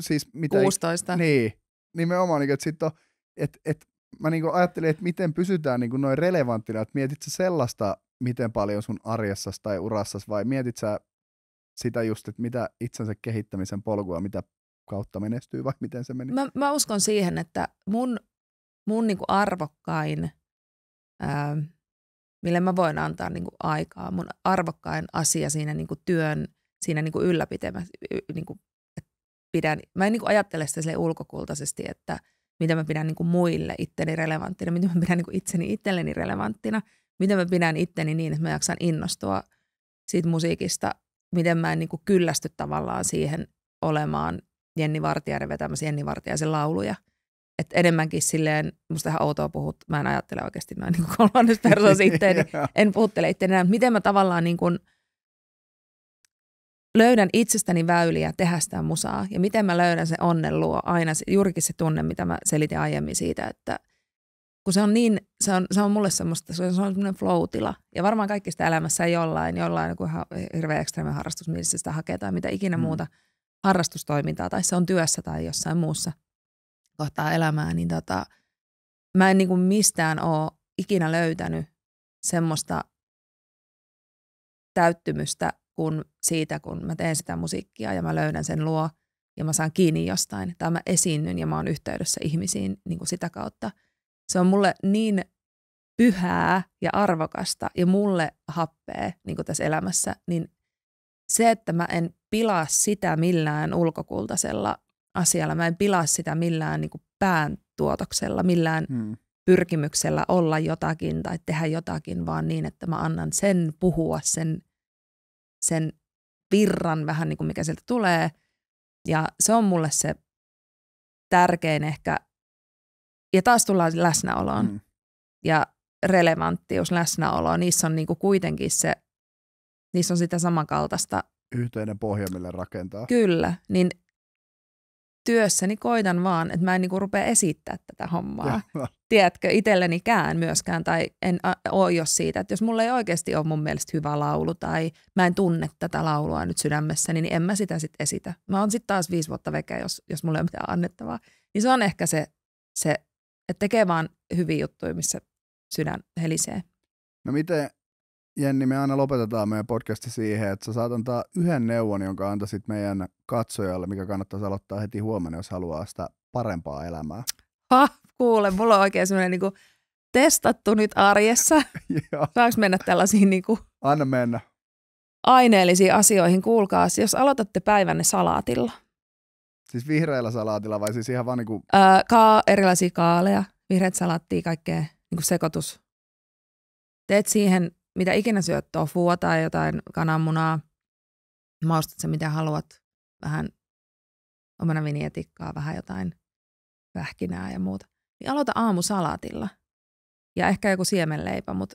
siis mitä, 16. Niin, nimenomaan, niin kuin, että, sit on, että, että mä niinku ajattelin, että miten pysytään niinku noin relevanttina, että mietitkö sellaista, miten paljon sun arjessa tai urassa, vai mietit sä sitä just, että mitä itsensä kehittämisen polkua, mitä kautta menestyy, vai miten se meni? Mä, mä uskon siihen, että mun, mun niinku arvokkain, ää, ähm, mille mä voin antaa niinku aikaa, mun arvokkain asia siinä niinku työn, siinä niinku ylläpitämässä, niinku, pidän, mä en niinku ajattele sitä ulkokultaisesti, että – mitä mä pidän niin kuin muille itteni relevanttina, mitä mä pidän niin kuin itseni itselleni relevanttina, miten mä pidän itteni niin, että mä jaksan innostua siitä musiikista, miten mä en niin kuin kyllästy tavallaan siihen olemaan Jenni Vartijainen vetämässä Jenni Vartijaisen lauluja. Et enemmänkin silleen, musta ihan outoa puhut, mä en ajattele oikeasti noin niin kolmannes persoon sitten, en puhuttele itseäni, miten mä tavallaan niin kuin – löydän itsestäni väyliä tehdä sitä musaa ja miten mä löydän se onnen luo aina se, juurikin se tunne, mitä mä selitin aiemmin siitä, että kun se on niin, se on, se on mulle semmoista, se on, semmoinen flow Ja varmaan kaikki sitä elämässä jollain, jollain joku niin hirveä ekstreemin harrastus, missä sitä hakee tai mitä ikinä mm. muuta harrastustoimintaa, tai se on työssä tai jossain muussa kohtaa elämää, niin tota, mä en niin kuin mistään ole ikinä löytänyt semmoista täyttymystä kuin siitä, kun mä teen sitä musiikkia ja mä löydän sen luo ja mä saan kiinni jostain tai mä esiinnyn ja mä oon yhteydessä ihmisiin niin kuin sitä kautta. Se on mulle niin pyhää ja arvokasta ja mulle happea niin kuin tässä elämässä, niin se, että mä en pilaa sitä millään ulkokultaisella asialla, mä en pilaa sitä millään niin kuin pään tuotoksella, millään hmm. pyrkimyksellä olla jotakin tai tehdä jotakin, vaan niin, että mä annan sen puhua, sen sen virran vähän niin kuin mikä sieltä tulee. Ja se on mulle se tärkein ehkä. Ja taas tullaan läsnäoloon mm. ja relevanttius läsnäoloa Niissä on niin kuin kuitenkin se, niissä on sitä samankaltaista. Yhteinen pohja, mille rakentaa. Kyllä, niin työssäni koitan vaan, että mä en niinku rupea esittää tätä hommaa. Ja. Tiedätkö, itsellenikään myöskään tai en ole jos siitä, että jos mulla ei oikeasti ole mun mielestä hyvä laulu tai mä en tunne tätä laulua nyt sydämessäni, niin en mä sitä sitten esitä. Mä oon sitten taas viisi vuotta vekeä, jos, jos mulla ei ole mitään annettavaa. Niin se on ehkä se, se että tekee vaan hyviä juttuja, missä sydän helisee. No miten Jenni, me aina lopetetaan meidän podcasti siihen, että sä saat antaa yhden neuvon, jonka antaisit meidän katsojalle, mikä kannattaisi aloittaa heti huomenna, jos haluaa sitä parempaa elämää. Ha, kuule, mulla on oikein semmoinen niinku testattu nyt arjessa. Saanko mennä tällaisiin niinku Anna mennä. aineellisiin asioihin? Kuulkaa, jos aloitatte päivänne salaatilla. Siis vihreällä salaatilla vai siis ihan vaan niinku... Öö, ka- erilaisia kaaleja, vihreät salaattia, kaikkea niinku sekoitus. Teet siihen mitä ikinä syöt, tofua tai jotain kananmunaa, maustat se mitä haluat, vähän omana vinietikkaa, vähän jotain vähkinää ja muuta, niin aloita aamusalaatilla. Ja ehkä joku siemenleipä, mutta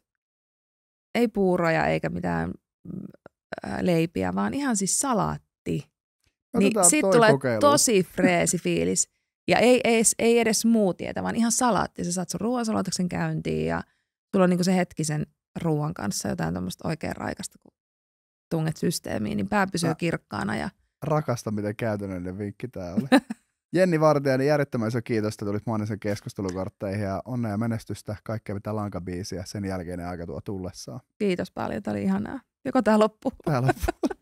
ei puuroja eikä mitään mm, äh, leipiä, vaan ihan siis salaatti. niin sitten tulee kokeilu. tosi freesi fiilis. Ja ei, ei, ei edes tietä, vaan ihan salaatti. Sä saat sun ruoansalatuksen käyntiin ja sulla on niinku se sen ruoan kanssa jotain tämmöistä oikein raikasta, kun tunget systeemiin, niin pää pysyy Mä kirkkaana. Ja... Rakasta, miten käytännöllinen vinkki tämä oli. Jenni Vartijainen, järjettömän iso kiitos, että tulit Mannisen keskustelukortteihin ja onnea ja menestystä, kaikkea mitä lankabiisiä sen jälkeinen aika tuo tullessaan. Kiitos paljon, tämä oli ihanaa. Joko tämä loppuu? Tämä loppuu.